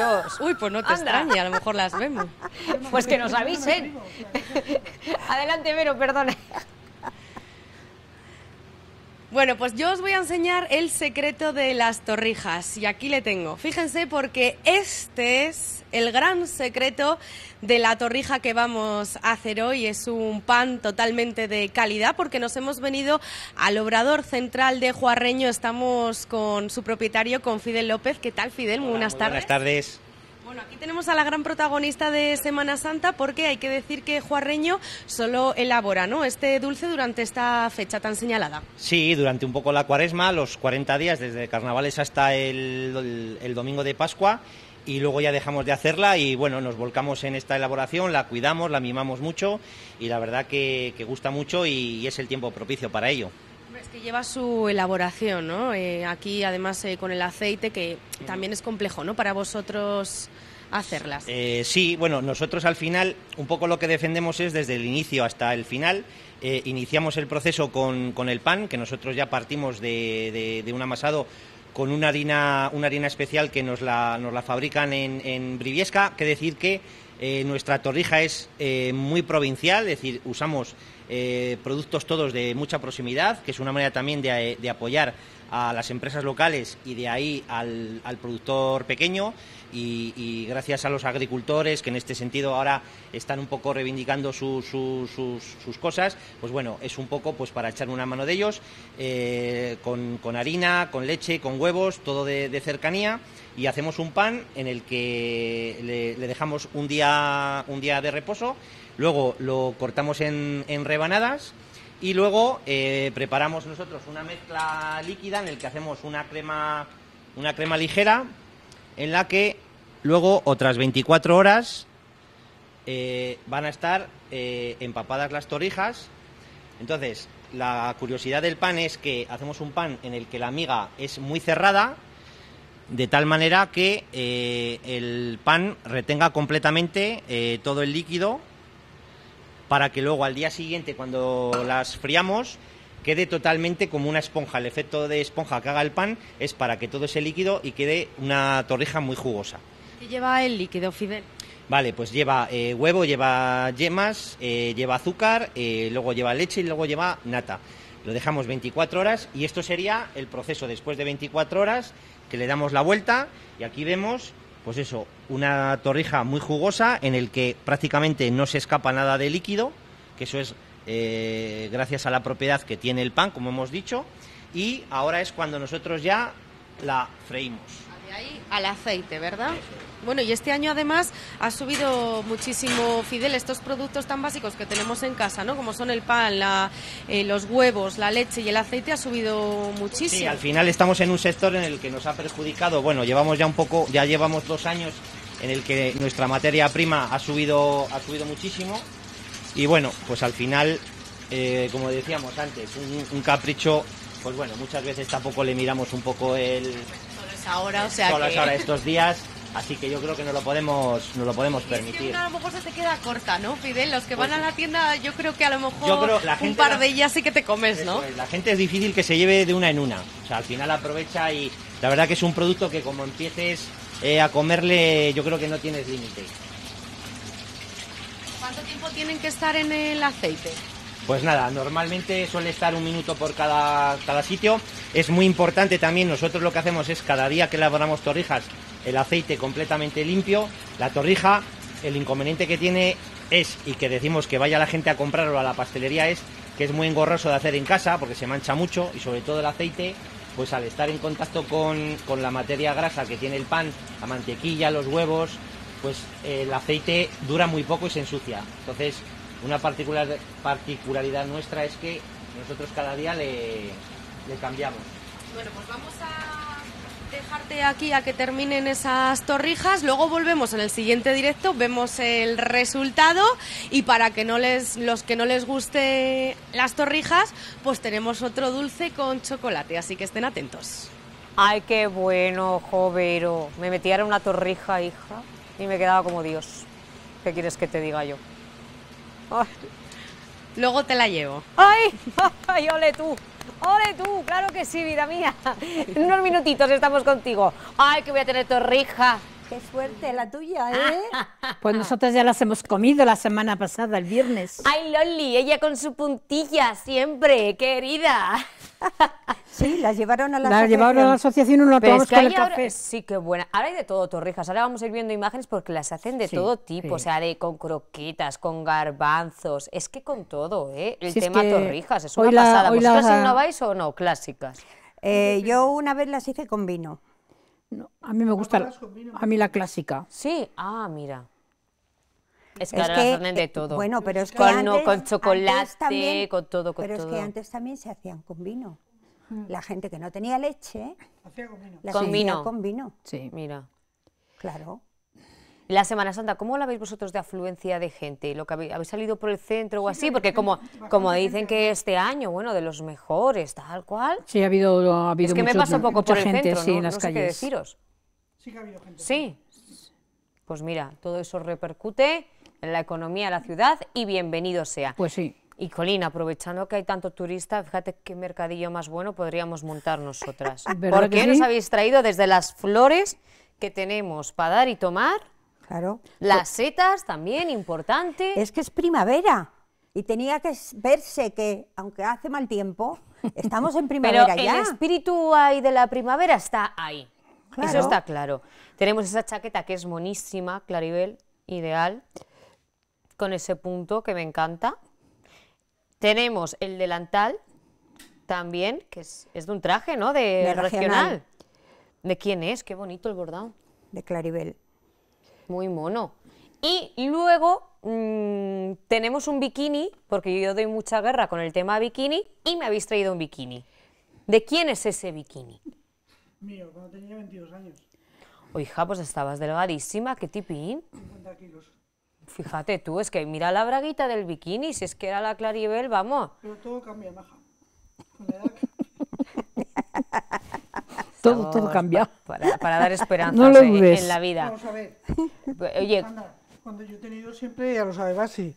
los bomberos? Uy, pues no te extrañe, a lo mejor las vemos. pues que nos avisen. Adelante, Vero, perdona. Bueno, pues yo os voy a enseñar el secreto de las torrijas y aquí le tengo. Fíjense porque este es el gran secreto de la torrija que vamos a hacer hoy. Es un pan totalmente de calidad porque nos hemos venido al obrador central de Juarreño. Estamos con su propietario, con Fidel López. ¿Qué tal, Fidel? buenas tardes. Buenas tardes. Bueno, aquí tenemos a la gran protagonista de Semana Santa porque hay que decir que Juarreño solo elabora ¿no? este dulce durante esta fecha tan señalada. Sí, durante un poco la cuaresma, los 40 días, desde carnavales hasta el, domingo de Pascua y luego ya dejamos de hacerla y bueno, nos volcamos en esta elaboración, la cuidamos, la mimamos mucho y la verdad que, gusta mucho y es el tiempo propicio para ello. Es que lleva su elaboración, ¿no? Eh, aquí, además, eh, con el aceite, que también es complejo, ¿no? Para vosotros hacerlas. Eh, sí, bueno, nosotros al final, un poco lo que defendemos es desde el inicio hasta el final. iniciamos el proceso con, el pan, que nosotros ya partimos de, un amasado con una harina, una harina especial que nos la, nos la fabrican en, en Briviesca, que decir que nuestra torrija es muy provincial, es decir, usamos eh, productos todos de mucha proximidad, que es una manera también de, eh, apoyar a las empresas locales y de ahí al, productor pequeño y, gracias a los agricultores que en este sentido ahora están un poco reivindicando sus, cosas, pues bueno, es un poco pues para echar una mano de ellos eh, con, harina, con leche, con huevos, todo de, cercanía y hacemos un pan en el que le, dejamos un día, un día de reposo Luego lo cortamos en, rebanadas y luego eh, preparamos nosotros una mezcla líquida en el que hacemos una crema, una crema ligera en la que luego otras 24 horas eh, van a estar eh, empapadas las torrijas. Entonces, la curiosidad del pan es que hacemos un pan en el que la miga es muy cerrada, de tal manera que el pan retenga completamente todo el líquido para que luego al día siguiente, cuando las friamos, quede totalmente como una esponja. El efecto de esponja que haga el pan es para que todo ese líquido y quede una torrija muy jugosa. ¿Qué lleva el líquido, Fidel? Vale, pues lleva eh, huevo, lleva yemas, eh, lleva azúcar, eh, luego lleva leche y luego lleva nata. Lo dejamos 24 horas y esto sería el proceso después de 24 horas que le damos la vuelta y aquí vemos pues eso, una torrija muy jugosa en el que prácticamente no se escapa nada de líquido, que eso es eh, gracias a la propiedad que tiene el pan, como hemos dicho, y ahora es cuando nosotros ya la freímos al aceite, ¿verdad? Bueno, y este año además ha subido muchísimo, Fidel, estos productos tan básicos que tenemos en casa, ¿no? Como son el pan, eh, los huevos, la leche y el aceite, ha subido muchísimo. Sí, al final estamos en un sector en el que nos ha perjudicado. Bueno, llevamos ya un poco, ya llevamos dos años en el que nuestra materia prima ha subido, ha subido muchísimo. Y bueno, pues al final, eh, como decíamos antes, un capricho, pues bueno, muchas veces tampoco le miramos un poco el, ahora, o sea ahora estos días, así que yo creo que no lo podemos, no lo podemos permitir. a lo mejor se te queda corta, ¿no, Fidel? Los que pues van a la tienda, yo creo que a lo mejor un par de ellas sí que te comes, ¿no? la gente es difícil que se lleve de una en una. O sea, al final aprovecha y la verdad que es un producto que como empieces eh, a comerle, yo creo que no tienes límite. ¿Cuánto tiempo tienen que estar en el aceite? Pues nada, normalmente suele estar un minuto por cada, cada sitio. Es muy importante también, nosotros lo que hacemos es cada día que elaboramos torrijas, el aceite completamente limpio, la torrija, el inconveniente que tiene es, y que decimos que vaya la gente a comprarlo a la pastelería, es que es muy engorroso de hacer en casa porque se mancha mucho y sobre todo el aceite, pues al estar en contacto con, con la materia grasa que tiene el pan, la mantequilla, los huevos, pues eh, el aceite dura muy poco y se ensucia. Entonces una particular, particularidad nuestra es que nosotros cada día le, cambiamos. Bueno, pues vamos a dejarte aquí a que terminen esas torrijas, luego volvemos en el siguiente directo, vemos el resultado y para que no les los que no les guste las torrijas, pues tenemos otro dulce con chocolate, así que estén atentos. Ay, qué bueno, Jovero. Me metí a una torrija, hija, y me quedaba como Dios. ¿Qué quieres que te diga yo? Luego te la llevo. ¡Ay! ¡Ay, ole tú! ¡Ole tú! ¡Claro que sí, vida mía! En unos minutitos estamos contigo. ¡Ay, que voy a tener torrija! Qué suerte la tuya, ¿eh? Pues nosotras ya las hemos comido la semana pasada, el viernes. Ay, Loli, ella con su puntilla siempre, querida. Sí, las llevaron a la las llevaron a la asociación uno tomamos con el café. Sí, qué buena. Ahora hay de todo, torrijas. Ahora vamos a ir viendo imágenes porque las hacen de todo tipo. O sea, de con croquetas, con garbanzos. Es que con todo, ¿eh? El tema torrijas es una pasada. ¿Vosotras no vais o no? Clásicas. Eh, yo una vez las hice con vino. No, a mí me gusta, la, a mí la clásica. Sí, ah, mira. Es que de eh, todo. Bueno, pero es que con, antes, chocolate, también, con todo, con todo. Pero es que antes también se hacían con vino. Hmm. La gente que no tenía leche, hacía con vino. La con, con vino. Sí, mira. Claro. La Semana Santa, ¿cómo la veis vosotros de afluencia de gente? ¿Lo que habéis, salido por el centro o así? Porque como, como dicen que este año, bueno, de los mejores, tal cual. Sí, ha habido, ha habido Es que me pasa poco por gente, sí, en las calles. deciros. Sí que ha habido gente. Sí. Pues mira, todo eso repercute en la economía de la ciudad y bienvenido sea. Pues sí. Y Colina, aprovechando que hay tanto turista, fíjate qué mercadillo más bueno podríamos montar nosotras. ¿Por qué nos habéis traído desde las flores que tenemos para dar y tomar Claro. Las setas también, importante. Es que es primavera y tenía que verse que, aunque hace mal tiempo, estamos en primavera Pero ya. El espíritu ahí de la primavera está ahí. Eso está claro. Tenemos esa chaqueta que es monísima, Claribel, ideal, con ese punto que me encanta. Tenemos el delantal también, que es, es de un traje, ¿no? De, regional. regional. ¿De quién es? Qué bonito el bordado. De Claribel. Muy mono. Y luego mm, tenemos un bikini, porque yo doy mucha guerra con el tema bikini, y me habéis traído un bikini. ¿De quién es ese bikini? Mío, cuando tenía 22 años. Oija, oh, pues estabas delgadísima, qué tipín. 50 kilos. Fíjate tú, es que mira la braguita del bikini, si es que era la Claribel, vamos. Pero todo cambia, maja. todo, todo cambiado. Para, dar esperanza eh, en, la vida. Vamos a ver. Oye. cuando yo he tenido siempre, ya lo sabes Basi,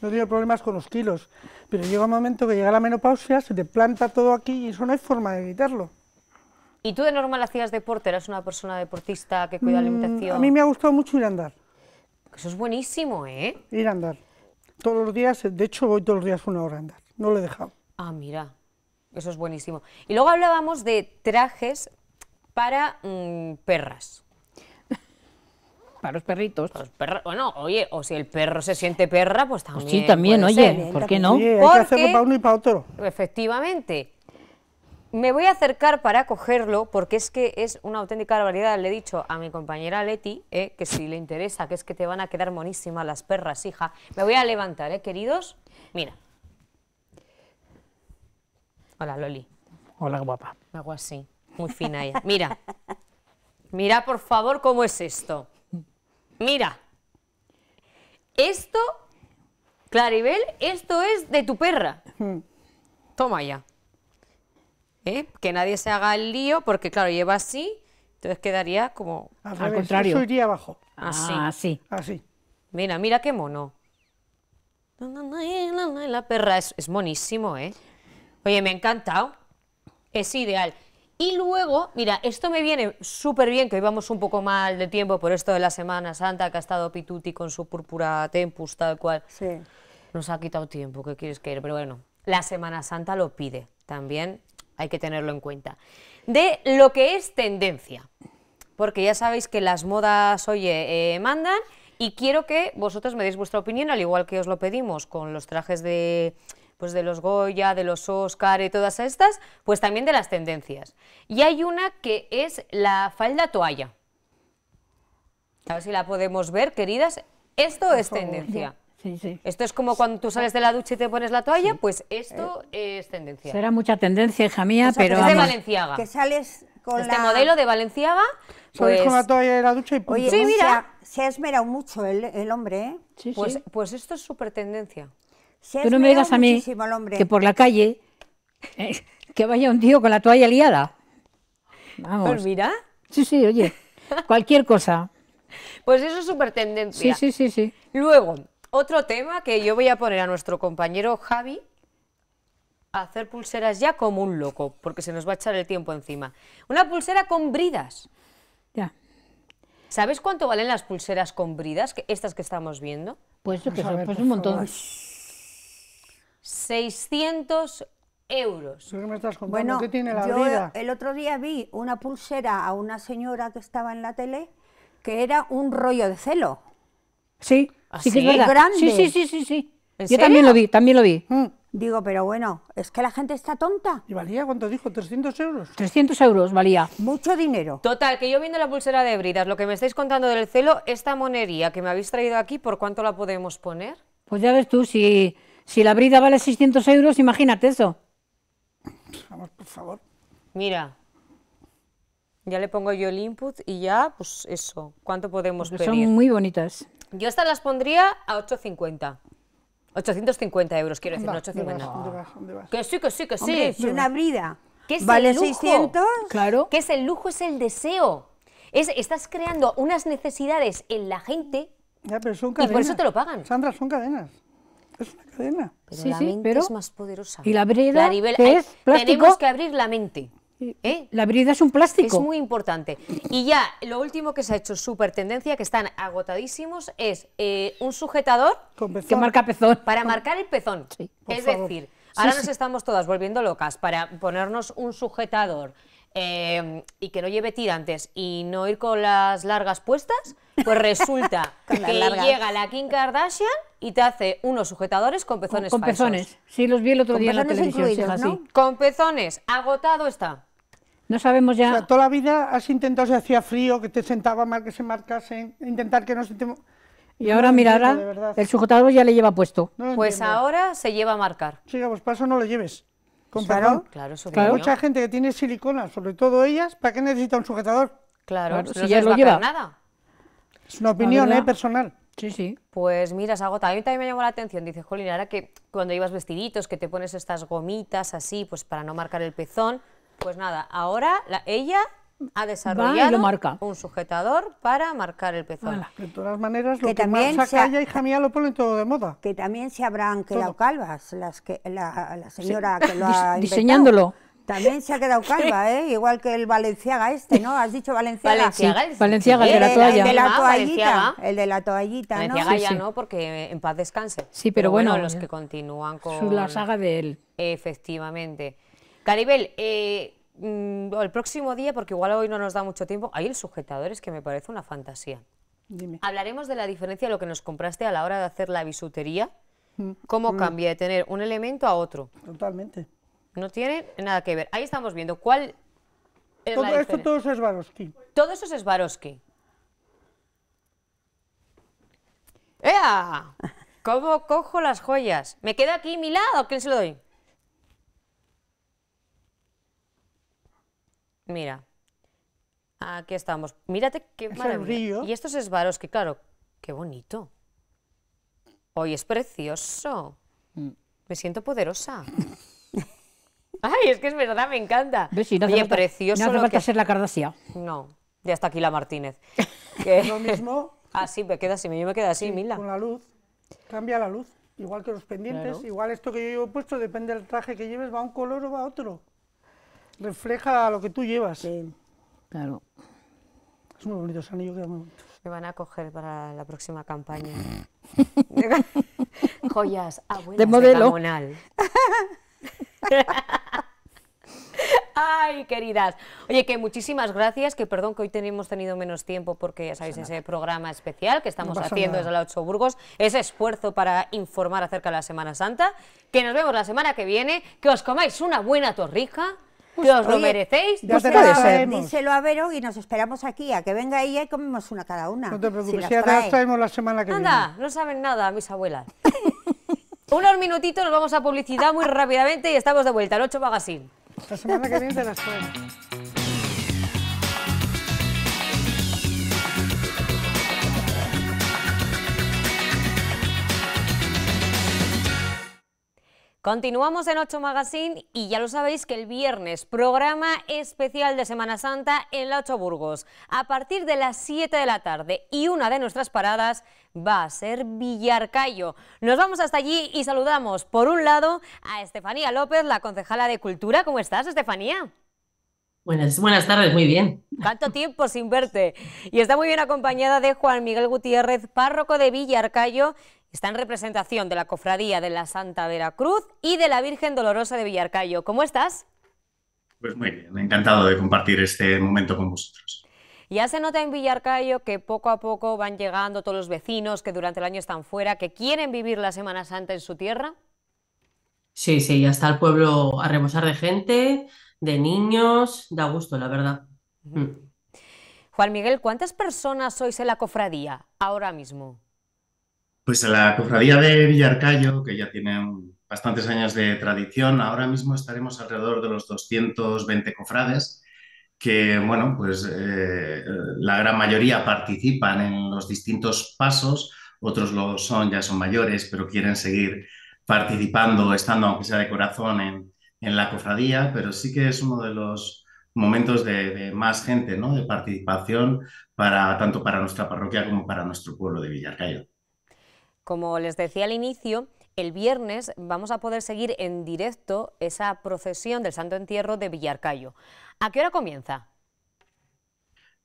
no he tenido problemas con los kilos, pero llega un momento que llega la menopausia, se te planta todo aquí y eso no hay forma de evitarlo. ¿Y tú de normal hacías deporte? ¿Eras una persona deportista que cuida la mm, alimentación? A mí me ha gustado mucho ir a andar. Eso es buenísimo, ¿eh? Ir a andar. Todos los días, de hecho voy todos los días una hora a andar, no lo he dejado. Ah, mira, eso es buenísimo. Y luego hablábamos de trajes para mm, perras. Para los perritos. Para los perros. Bueno, oye, o si el perro se siente perra, pues también. Pues sí, también, oye, ¿por ¿eh? qué no? hay que hacerlo para uno y para otro. Efectivamente me voy a acercar para cogerlo porque es que es una auténtica barbaridad. Le he dicho a mi compañera Leti ¿eh? que si le interesa, que es que te van a quedar monísimas las perras, hija. Me voy a levantar, ¿eh, queridos? Mira. Hola, Loli. Hola, guapa. Me hago así. Muy fina ella. Mira, mira por favor cómo es esto. Mira, esto, Claribel, esto es de tu perra. Hmm. Toma ya. ¿Eh? Que nadie se haga el lío, porque claro, lleva así, entonces quedaría como... Al, contrario. abajo. Así. Ah, así. Ah, así. Mira, mira qué mono. Eh, la perra es, es monísimo, ¿eh? Oye, me ha encantado. Es ideal. Y luego, mira, esto me viene súper bien, que hoy vamos un poco mal de tiempo por esto de la Semana Santa, que ha estado Pituti con su púrpura tempus, tal cual. Sí. Nos ha quitado tiempo, ¿qué quieres que Pero bueno, la Semana Santa lo pide también, hay que tenerlo en cuenta. De lo que es tendencia, porque ya sabéis que las modas, oye, eh, mandan, y quiero que vosotros me deis vuestra opinión, al igual que os lo pedimos con los trajes de pues, de los Goya, de los Oscar y todas estas, pues también de las tendencias. Y hay una que es la falda toalla. A ver si la podemos ver, queridas. Esto es tendencia. Sí, sí. Esto es como cuando tú sales de la ducha y te pones la toalla, pues esto eh, es tendencia. Será mucha tendencia, hija mía, pero es de Valenciaga. Que sales con este modelo de Valenciaga, pues... con la pues, toalla de la ducha y pues. sí, mira. Se, ha esmerado mucho el, el hombre, ¿eh? pues, pues esto es súper tendencia. Tú no me digas a mí que por la calle eh, que vaya un tío con la toalla liada. Vamos. Pues mira. Sí, sí, oye, cualquier cosa. Pues eso es súper tendencia. Sí, sí, sí, sí. Luego, otro tema que yo voy a poner a nuestro compañero Javi a hacer pulseras ya como un loco, porque se nos va a echar el tiempo encima. Una pulsera con bridas. Ya. ¿Sabes cuánto valen las pulseras con bridas, estas que estamos viendo? Pues, pues un montón. 600 euros. ¿Qué me estás contando? ¿Qué tiene la yo el otro día vi una pulsera a una señora que estaba en la tele que era un rollo de celo. Sí, ¿Ah, sí, Que es Grande. Sí, sí, sí, sí, Yo también lo vi, también lo vi. Mm. Digo, pero bueno, es que la gente está tonta. ¿Y valía cuánto dijo? ¿300 euros? 300 euros valía. Mucho dinero. Total, que yo viendo la pulsera de bridas, lo que me estáis contando del celo, esta monería que me habéis traído aquí, ¿por cuánto la podemos poner? Pues ya ves tú, si si la brida vale 600 euros, imagínate eso. Vamos, por favor. Mira, ya le pongo yo el input y ya, pues eso, ¿cuánto podemos pues pedir? Son muy bonitas. Yo estas las pondría a 8.50. 850 euros, quiero decir, 850. Que sí, que sí, que sí. Es una brida. ¿Vale 600? Claro. ¿Qué es el lujo? Es el deseo. Es, estás creando unas necesidades en la gente ya, pero son cadenas. y por eso te lo pagan. Sandra, son cadenas es una cadena. Pero la mente es más poderosa. Y la brida es plástico. Tenemos que abrir la mente. ¿eh? La brida es un plástico. Es muy importante. Y ya, lo último que se ha hecho, súper tendencia, que están agotadísimos, es eh, un sujetador que marca pezón. Para marcar el pezón. es decir, ahora nos estamos todas volviendo locas para ponernos un sujetador eh, y que no lleve tirantes y no ir con las largas puestas pues resulta que llega la Kim Kardashian y te hace unos sujetadores con pezones Con, pezones, sí, los vi el otro día en la televisión. Con pezones, agotado está. No sabemos ya... O sea, toda la vida has intentado, si hacía frío, que te sentaba mal, que se marcasen, intentar que no se te... Y ahora, mira, ahora el sujetador ya le lleva puesto. pues ahora se lleva a marcar. Sí, pues para no lo lleves. Con claro, claro, Mucha gente que tiene silicona, sobre todo ellas, ¿para qué necesita un sujetador? Claro, si ya no lleva. Nada. Es una opinión, ¿eh? Personal. Sí, sí. Pues mira, Sagota, a también me llamó la atención. Dice, Jolín, ahora que cuando ibas vestiditos, que te pones estas gomitas así, pues para no marcar el pezón, pues nada, ahora ella ha desarrollado un sujetador para marcar el pezón. De todas maneras, lo que, también saca hija mía, lo ponen todo de moda. Que también se habrán quedado calvas las que, la, señora que lo ha Diseñándolo. También se ha quedado calva, ¿eh? Igual que el Valenciaga este, ¿no? Has dicho Valenciaga. Valenciaga, el de la toallita, el de la toallita, ¿no? Valenciaga ya no, porque en paz descanse. Sí, pero, bueno, los que continúan con... La saga de él. Efectivamente. Caribel, eh, mm, el próximo día, porque igual hoy no nos da mucho tiempo, hay el sujetador, es que me parece una fantasía. Dime. Hablaremos de la diferencia de lo que nos compraste a la hora de hacer la bisutería. Mm. ¿Cómo mm. cambia de tener un elemento a otro? Totalmente. No tiene nada que ver. Ahí estamos viendo cuál es todo, Esto es Swarovski. Todo eso es Swarovski. ¡Ea! ¿Cómo cojo las joyas? ¿Me quedo aquí mi lado? quién se lo doy? Mira. Aquí estamos. Mírate qué es Y esto es Swarovski, claro. Qué bonito. Hoy es precioso. Mm. Me siento poderosa. Ay, es que es verdad, me encanta. ¿Ves? precioso. No hace falta que... ser la Cardasia. No, ya está aquí la Martínez. Es Lo mismo. Ah, sí, me queda así, yo me queda así, Mila. Con la luz, cambia la luz, igual que los pendientes, igual esto que yo llevo puesto, depende del traje que lleves, va a un color o va a otro. Refleja lo que tú llevas. Sí. Claro. Es muy bonito ese anillo, que Me van a coger para la próxima campaña. Joyas, abuelas de, modelo. Ay, queridas. Oye, que muchísimas gracias, que perdón que hoy tenemos tenido menos tiempo porque ya sabéis ese programa especial que estamos haciendo desde la Ocho Burgos, ese esfuerzo para informar acerca de la Semana Santa, que nos vemos la semana que viene, que os comáis una buena torrija. que pues, os lo merecéis. Ya pues te lo díselo a Vero y nos esperamos aquí, a que venga ella y comemos una cada una. No te preocupes, ya te la semana que viene. Anda, no saben nada mis abuelas. Unos minutitos, nos vamos a publicidad muy ah, ah. rápidamente y estamos de vuelta al 8 Magazine. La semana que viene Continuamos en 8 Magazine y ya lo sabéis que el viernes, programa especial de Semana Santa en la 8 Burgos. A partir de las 7 de la tarde y una de nuestras paradas va a ser Villarcayo. Nos vamos hasta allí y saludamos por un lado a Estefanía López, la concejala de Cultura. ¿Cómo estás, Estefanía? Buenas, buenas tardes, muy bien. Tanto tiempo sin verte. Y está muy bien acompañada de Juan Miguel Gutiérrez, párroco de Villarcayo Está en representación de la Cofradía de la Santa Veracruz y de la Virgen Dolorosa de Villarcayo. ¿Cómo estás? Pues muy bien, encantado de compartir este momento con vosotros. Ya se nota en Villarcayo que poco a poco van llegando todos los vecinos que durante el año están fuera, que quieren vivir la Semana Santa en su tierra. Sí, sí, ya está el pueblo a remosar de gente, de niños, da gusto, la verdad. Juan Miguel, ¿cuántas personas sois en la cofradía ahora mismo? Pues la cofradía de Villarcayo, que ya tiene bastantes años de tradición, ahora mismo estaremos alrededor de los 220 cofrades, que, bueno, pues eh, la gran mayoría participan en los distintos pasos, otros lo son, ya son mayores, pero quieren seguir participando, estando aunque sea de corazón en, la cofradía, pero sí que es uno de los momentos de, de, más gente, ¿no? De participación para tanto para nuestra parroquia como para nuestro pueblo de Villarcayo. Como les decía al inicio, el viernes vamos a poder seguir en directo esa procesión del Santo Entierro de Villarcayo. ¿A qué hora comienza?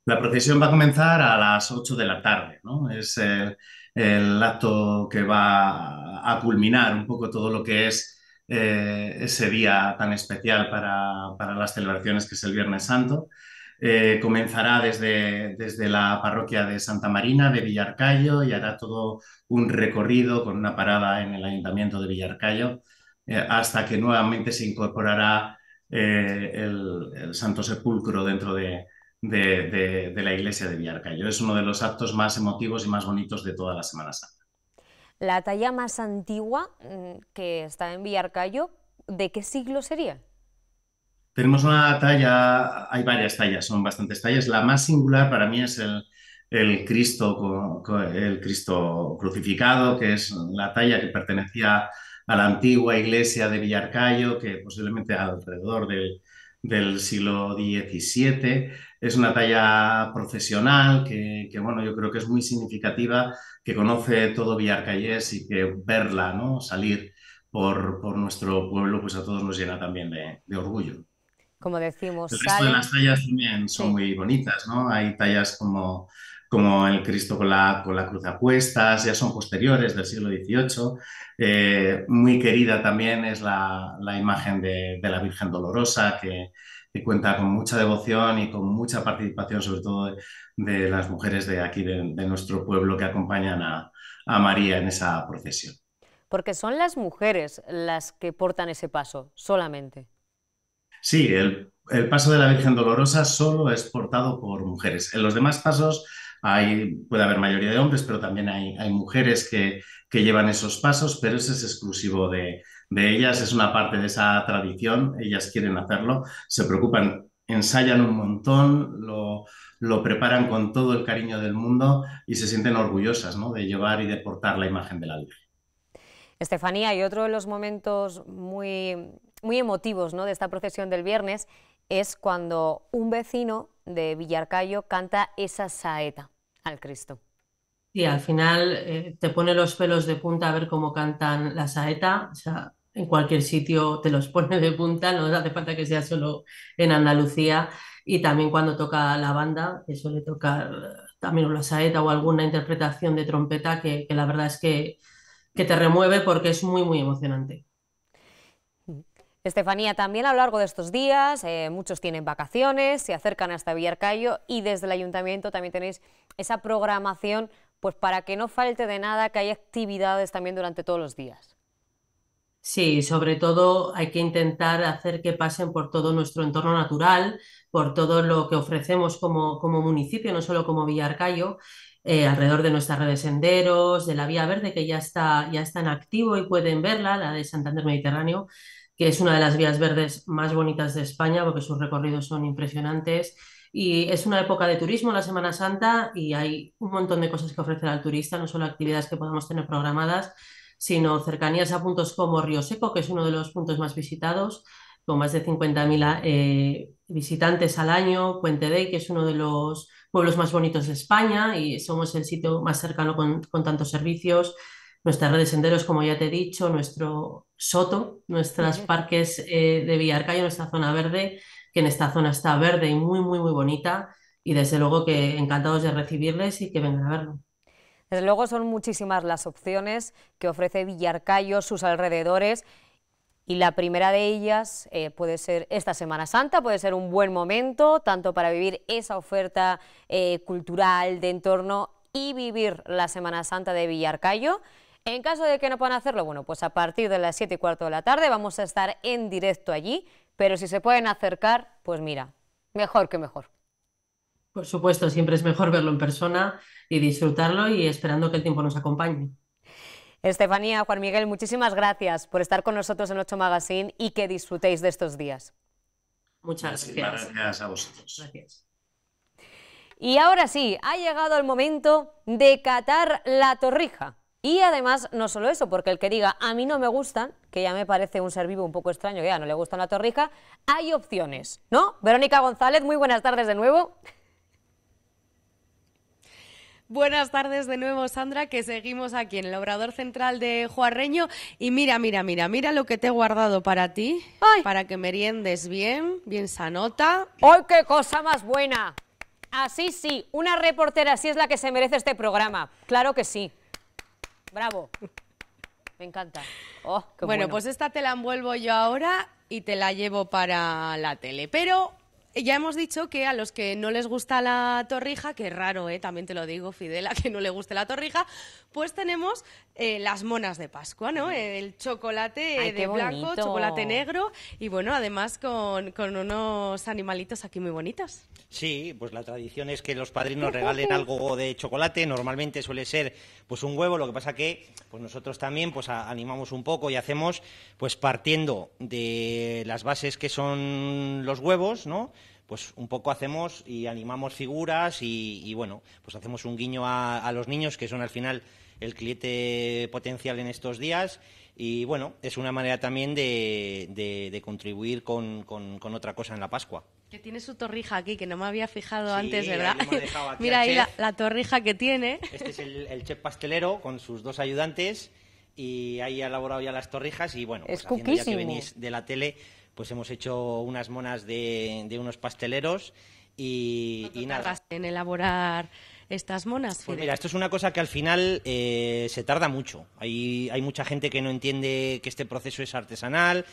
La procesión va a comenzar a las 8 de la tarde, ¿no? Es eh, el, acto que va a culminar un poco todo lo que es eh, ese día tan especial para, para, las celebraciones que es el Viernes Santo. Eh, comenzará desde, desde la parroquia de Santa Marina de Villarcayo y hará todo un recorrido con una parada en el ayuntamiento de Villarcayo eh, hasta que nuevamente se incorporará eh, el, Santo Sepulcro dentro de la iglesia de Villarcayo. Es uno de los actos más emotivos y más bonitos de toda la Semana Santa. La talla más antigua mm, que está en Villarcayo, ¿de qué siglo sería? Tenemos una talla, hay varias tallas, son bastantes tallas. La más singular para mí es el, Cristo, el Cristo crucificado, que es la talla que pertenecía a la antigua iglesia de Villarcayo, que posiblemente alrededor del, siglo XVII. Es una talla profesional que, bueno, yo creo que es muy significativa, que conoce todo Villarcayés y que verla, ¿no? Salir por, nuestro pueblo, pues a todos nos llena también de orgullo como decimos. El resto de las tallas también son muy bonitas, ¿no? Hay tallas como, como el Cristo con la, con la cruz a ya son posteriores del siglo XVIII. Eh, muy querida también es la, imagen de, la Virgen Dolorosa, que, cuenta con mucha devoción y con mucha participación, sobre todo de, las mujeres de aquí, de, nuestro pueblo, que acompañan a, a María en esa procesión. Porque son las mujeres las que portan ese paso, solamente. Sí, el, paso de la Virgen Dolorosa solo es portado por mujeres. En los demás pasos hay, puede haber mayoría de hombres, pero también hay, mujeres que, llevan esos pasos, pero ese es exclusivo de, ellas, es una parte de esa tradición, ellas quieren hacerlo, se preocupan ensayan un montón, lo, preparan con todo el cariño del mundo y se sienten orgullosas ¿no? de llevar y de portar la imagen de la Virgen. Estefanía, y otro de los momentos muy muy emotivos ¿no? de esta procesión del viernes es cuando un vecino de Villarcayo canta esa saeta al Cristo. Y al final eh, te pone los pelos de punta a ver cómo cantan la saeta. O sea, en cualquier sitio te los pone de punta, no hace falta que sea solo en Andalucía. Y también cuando toca la banda, que suele tocar eh, también la saeta o alguna interpretación de trompeta, que, la verdad es que te remueve porque es muy, muy emocionante. Estefanía, también a lo largo de estos días, eh, muchos tienen vacaciones, se acercan hasta Villarcayo y desde el ayuntamiento también tenéis esa programación pues para que no falte de nada, que haya actividades también durante todos los días. Sí, sobre todo hay que intentar hacer que pasen por todo nuestro entorno natural, por todo lo que ofrecemos como, municipio, no solo como Villarcayo, eh, alrededor de nuestras redes senderos, de la Vía Verde, que ya está, ya está en activo y pueden verla, la de Santander Mediterráneo, que es una de las vías verdes más bonitas de España porque sus recorridos son impresionantes. Y es una época de turismo, la Semana Santa, y hay un montón de cosas que ofrecer al turista, no solo actividades que podamos tener programadas, sino cercanías a puntos como Río Seco, que es uno de los puntos más visitados, con más de 50.000 eh, visitantes al año, Puente Dey, que es uno de los pueblos más bonitos de España y somos el sitio más cercano con, con tantos servicios, nuestras redes senderos, como ya te he dicho, nuestro Soto, nuestros parques eh, de Villarcayo, nuestra zona verde, que en esta zona está verde y muy, muy, muy bonita. Y desde luego que encantados de recibirles y que vengan a verlo. Desde luego son muchísimas las opciones que ofrece Villarcayo, sus alrededores. Y la primera de ellas eh, puede ser esta Semana Santa, puede ser un buen momento, tanto para vivir esa oferta eh, cultural de entorno y vivir la Semana Santa de Villarcayo. En caso de que no puedan hacerlo, bueno, pues a partir de las 7 y cuarto de la tarde vamos a estar en directo allí, pero si se pueden acercar, pues mira, mejor que mejor. Por supuesto, siempre es mejor verlo en persona y disfrutarlo y esperando que el tiempo nos acompañe. Estefanía, Juan Miguel, muchísimas gracias por estar con nosotros en 8 Magazine y que disfrutéis de estos días. Muchas gracias. Gracias a vosotros. Gracias. Y ahora sí, ha llegado el momento de catar la torrija. Y además, no solo eso, porque el que diga a mí no me gustan, que ya me parece un ser vivo un poco extraño, que ya no le gusta una torrija, hay opciones, ¿no? Verónica González, muy buenas tardes de nuevo. Buenas tardes de nuevo, Sandra, que seguimos aquí en el Obrador Central de Juarreño. Y mira, mira, mira, mira lo que te he guardado para ti, para que meriendes bien, bien sanota. ¡Ay, qué cosa más buena! Así sí, una reportera así es la que se merece este programa, claro que sí. Bravo. Me encanta. Oh, qué bueno, pues esta te la envuelvo yo ahora y te la llevo para la tele. Pero ya hemos dicho que a los que no les gusta la torrija, que raro, ¿eh? también te lo digo, Fidela, que no le guste la torrija, pues tenemos eh, las monas de Pascua, ¿no? El chocolate de blanco, chocolate negro y bueno, además con, unos animalitos aquí muy bonitos. Sí, pues la tradición es que los padrinos regalen algo de chocolate, normalmente suele ser pues un huevo, lo que pasa que pues nosotros también pues animamos un poco y hacemos pues partiendo de las bases que son los huevos, ¿no? pues un poco hacemos y animamos figuras y, bueno, pues hacemos un guiño a, los niños que son al final el cliente potencial en estos días y bueno, es una manera también de, contribuir con, otra cosa en la Pascua. Que tiene su torrija aquí, que no me había fijado antes, ¿verdad? Mira ahí la, torrija que tiene. Este es el, chef pastelero con sus dos ayudantes y ahí ha elaborado ya las torrijas y bueno, pues es venís de la tele, pues hemos hecho unas monas de, de unos pasteleros y, nada. en elaborar estas monas? Pues mira, esto es una cosa que al final eh, se tarda mucho. Hay, hay mucha gente que no entiende que este proceso es artesanal.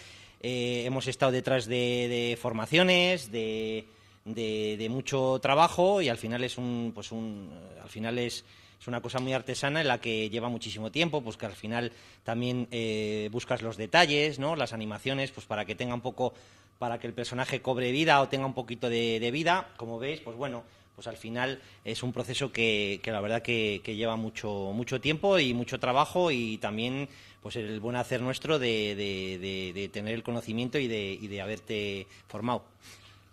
Eh, hemos estado detrás de, formaciones, de, de, de, mucho trabajo y al final es un, pues un, al final es es una cosa muy artesana en la que lleva muchísimo tiempo, pues que al final también eh, buscas los detalles, ¿no? Las animaciones, pues para que tenga un poco, para que el personaje cobre vida o tenga un poquito de, vida, como veis, pues bueno, pues al final es un proceso que, que la verdad que, lleva mucho, mucho tiempo y mucho trabajo y también pues el buen hacer nuestro de, tener el conocimiento y de, y de haberte formado.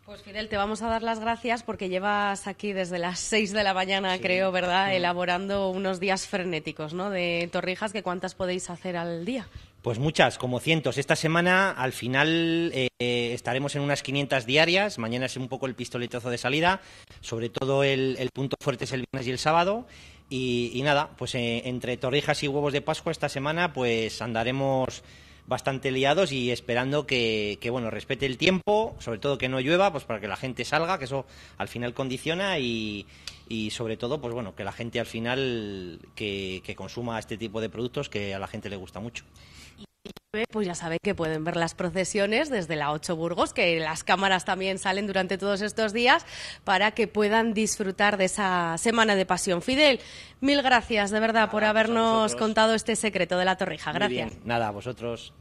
Pues Fidel, te vamos a dar las gracias porque llevas aquí desde las 6 de la mañana, creo, ¿verdad? Elaborando unos días frenéticos, ¿no? De torrijas, que cuántas podéis hacer al día. Pues muchas, como cientos. Esta semana, al final, eh, estaremos en unas 500 diarias. Mañana es un poco el pistoletazo de salida. Sobre todo el, punto fuerte es el viernes y el sábado. Y, nada, pues eh, entre torrijas y huevos de Pascua esta semana, pues andaremos bastante liados y esperando que, bueno, respete el tiempo, sobre todo que no llueva, pues para que la gente salga, que eso al final condiciona y, sobre todo, pues bueno, que la gente al final que, que consuma este tipo de productos que a la gente le gusta mucho pues ya saben que pueden ver las procesiones desde la 8 Burgos, que las cámaras también salen durante todos estos días para que puedan disfrutar de esa semana de pasión. Fidel, mil gracias de verdad por pues habernos contado este secreto de la Torrija. Gracias. bien. Nada, vosotros.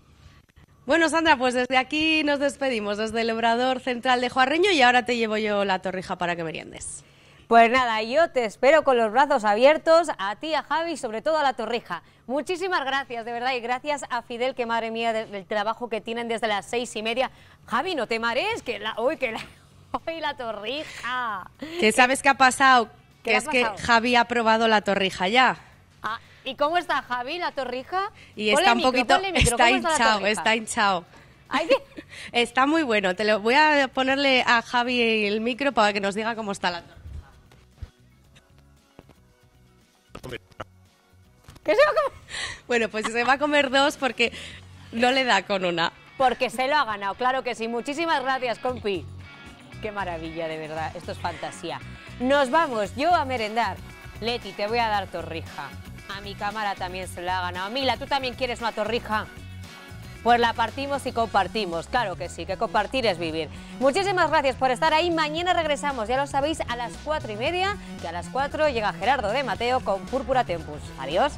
Bueno, Sandra, pues desde aquí nos despedimos, desde el Obrador Central de Juarreño, y ahora te llevo yo la torrija para que meriendes. Pues nada, yo te espero con los brazos abiertos, a ti, a Javi, sobre todo a la Torrija. Muchísimas gracias, de verdad, y gracias a Fidel, que madre mía, del, trabajo que tienen desde las seis y media. Javi, no te marees, que la... Uy, que la... Uy, la torrija! ¿Qué sabes qué ha pasado? Que es que Javi ha probado la torrija ya. Ah, ¿Y cómo está Javi, la torrija? Y está un poquito... Está hinchado, está hinchado. Está muy bueno. Te lo voy a ponerle a Javi el micro para que nos diga cómo está la torrija. ¿Qué se va a comer? Bueno, pues se va a comer dos porque no le da con una. Porque se lo ha ganado, claro que sí. Muchísimas gracias, compi. Qué maravilla, de verdad. Esto es fantasía. Nos vamos, yo a merendar. Leti, te voy a dar torrija. A mi cámara también se la ha ganado. Mila, ¿tú también quieres una torrija? pues la partimos y compartimos. Claro que sí, que compartir es vivir. Muchísimas gracias por estar ahí. Mañana regresamos, ya lo sabéis, a las cuatro y media, que a las cuatro llega Gerardo de Mateo con Púrpura Tempus. Adiós.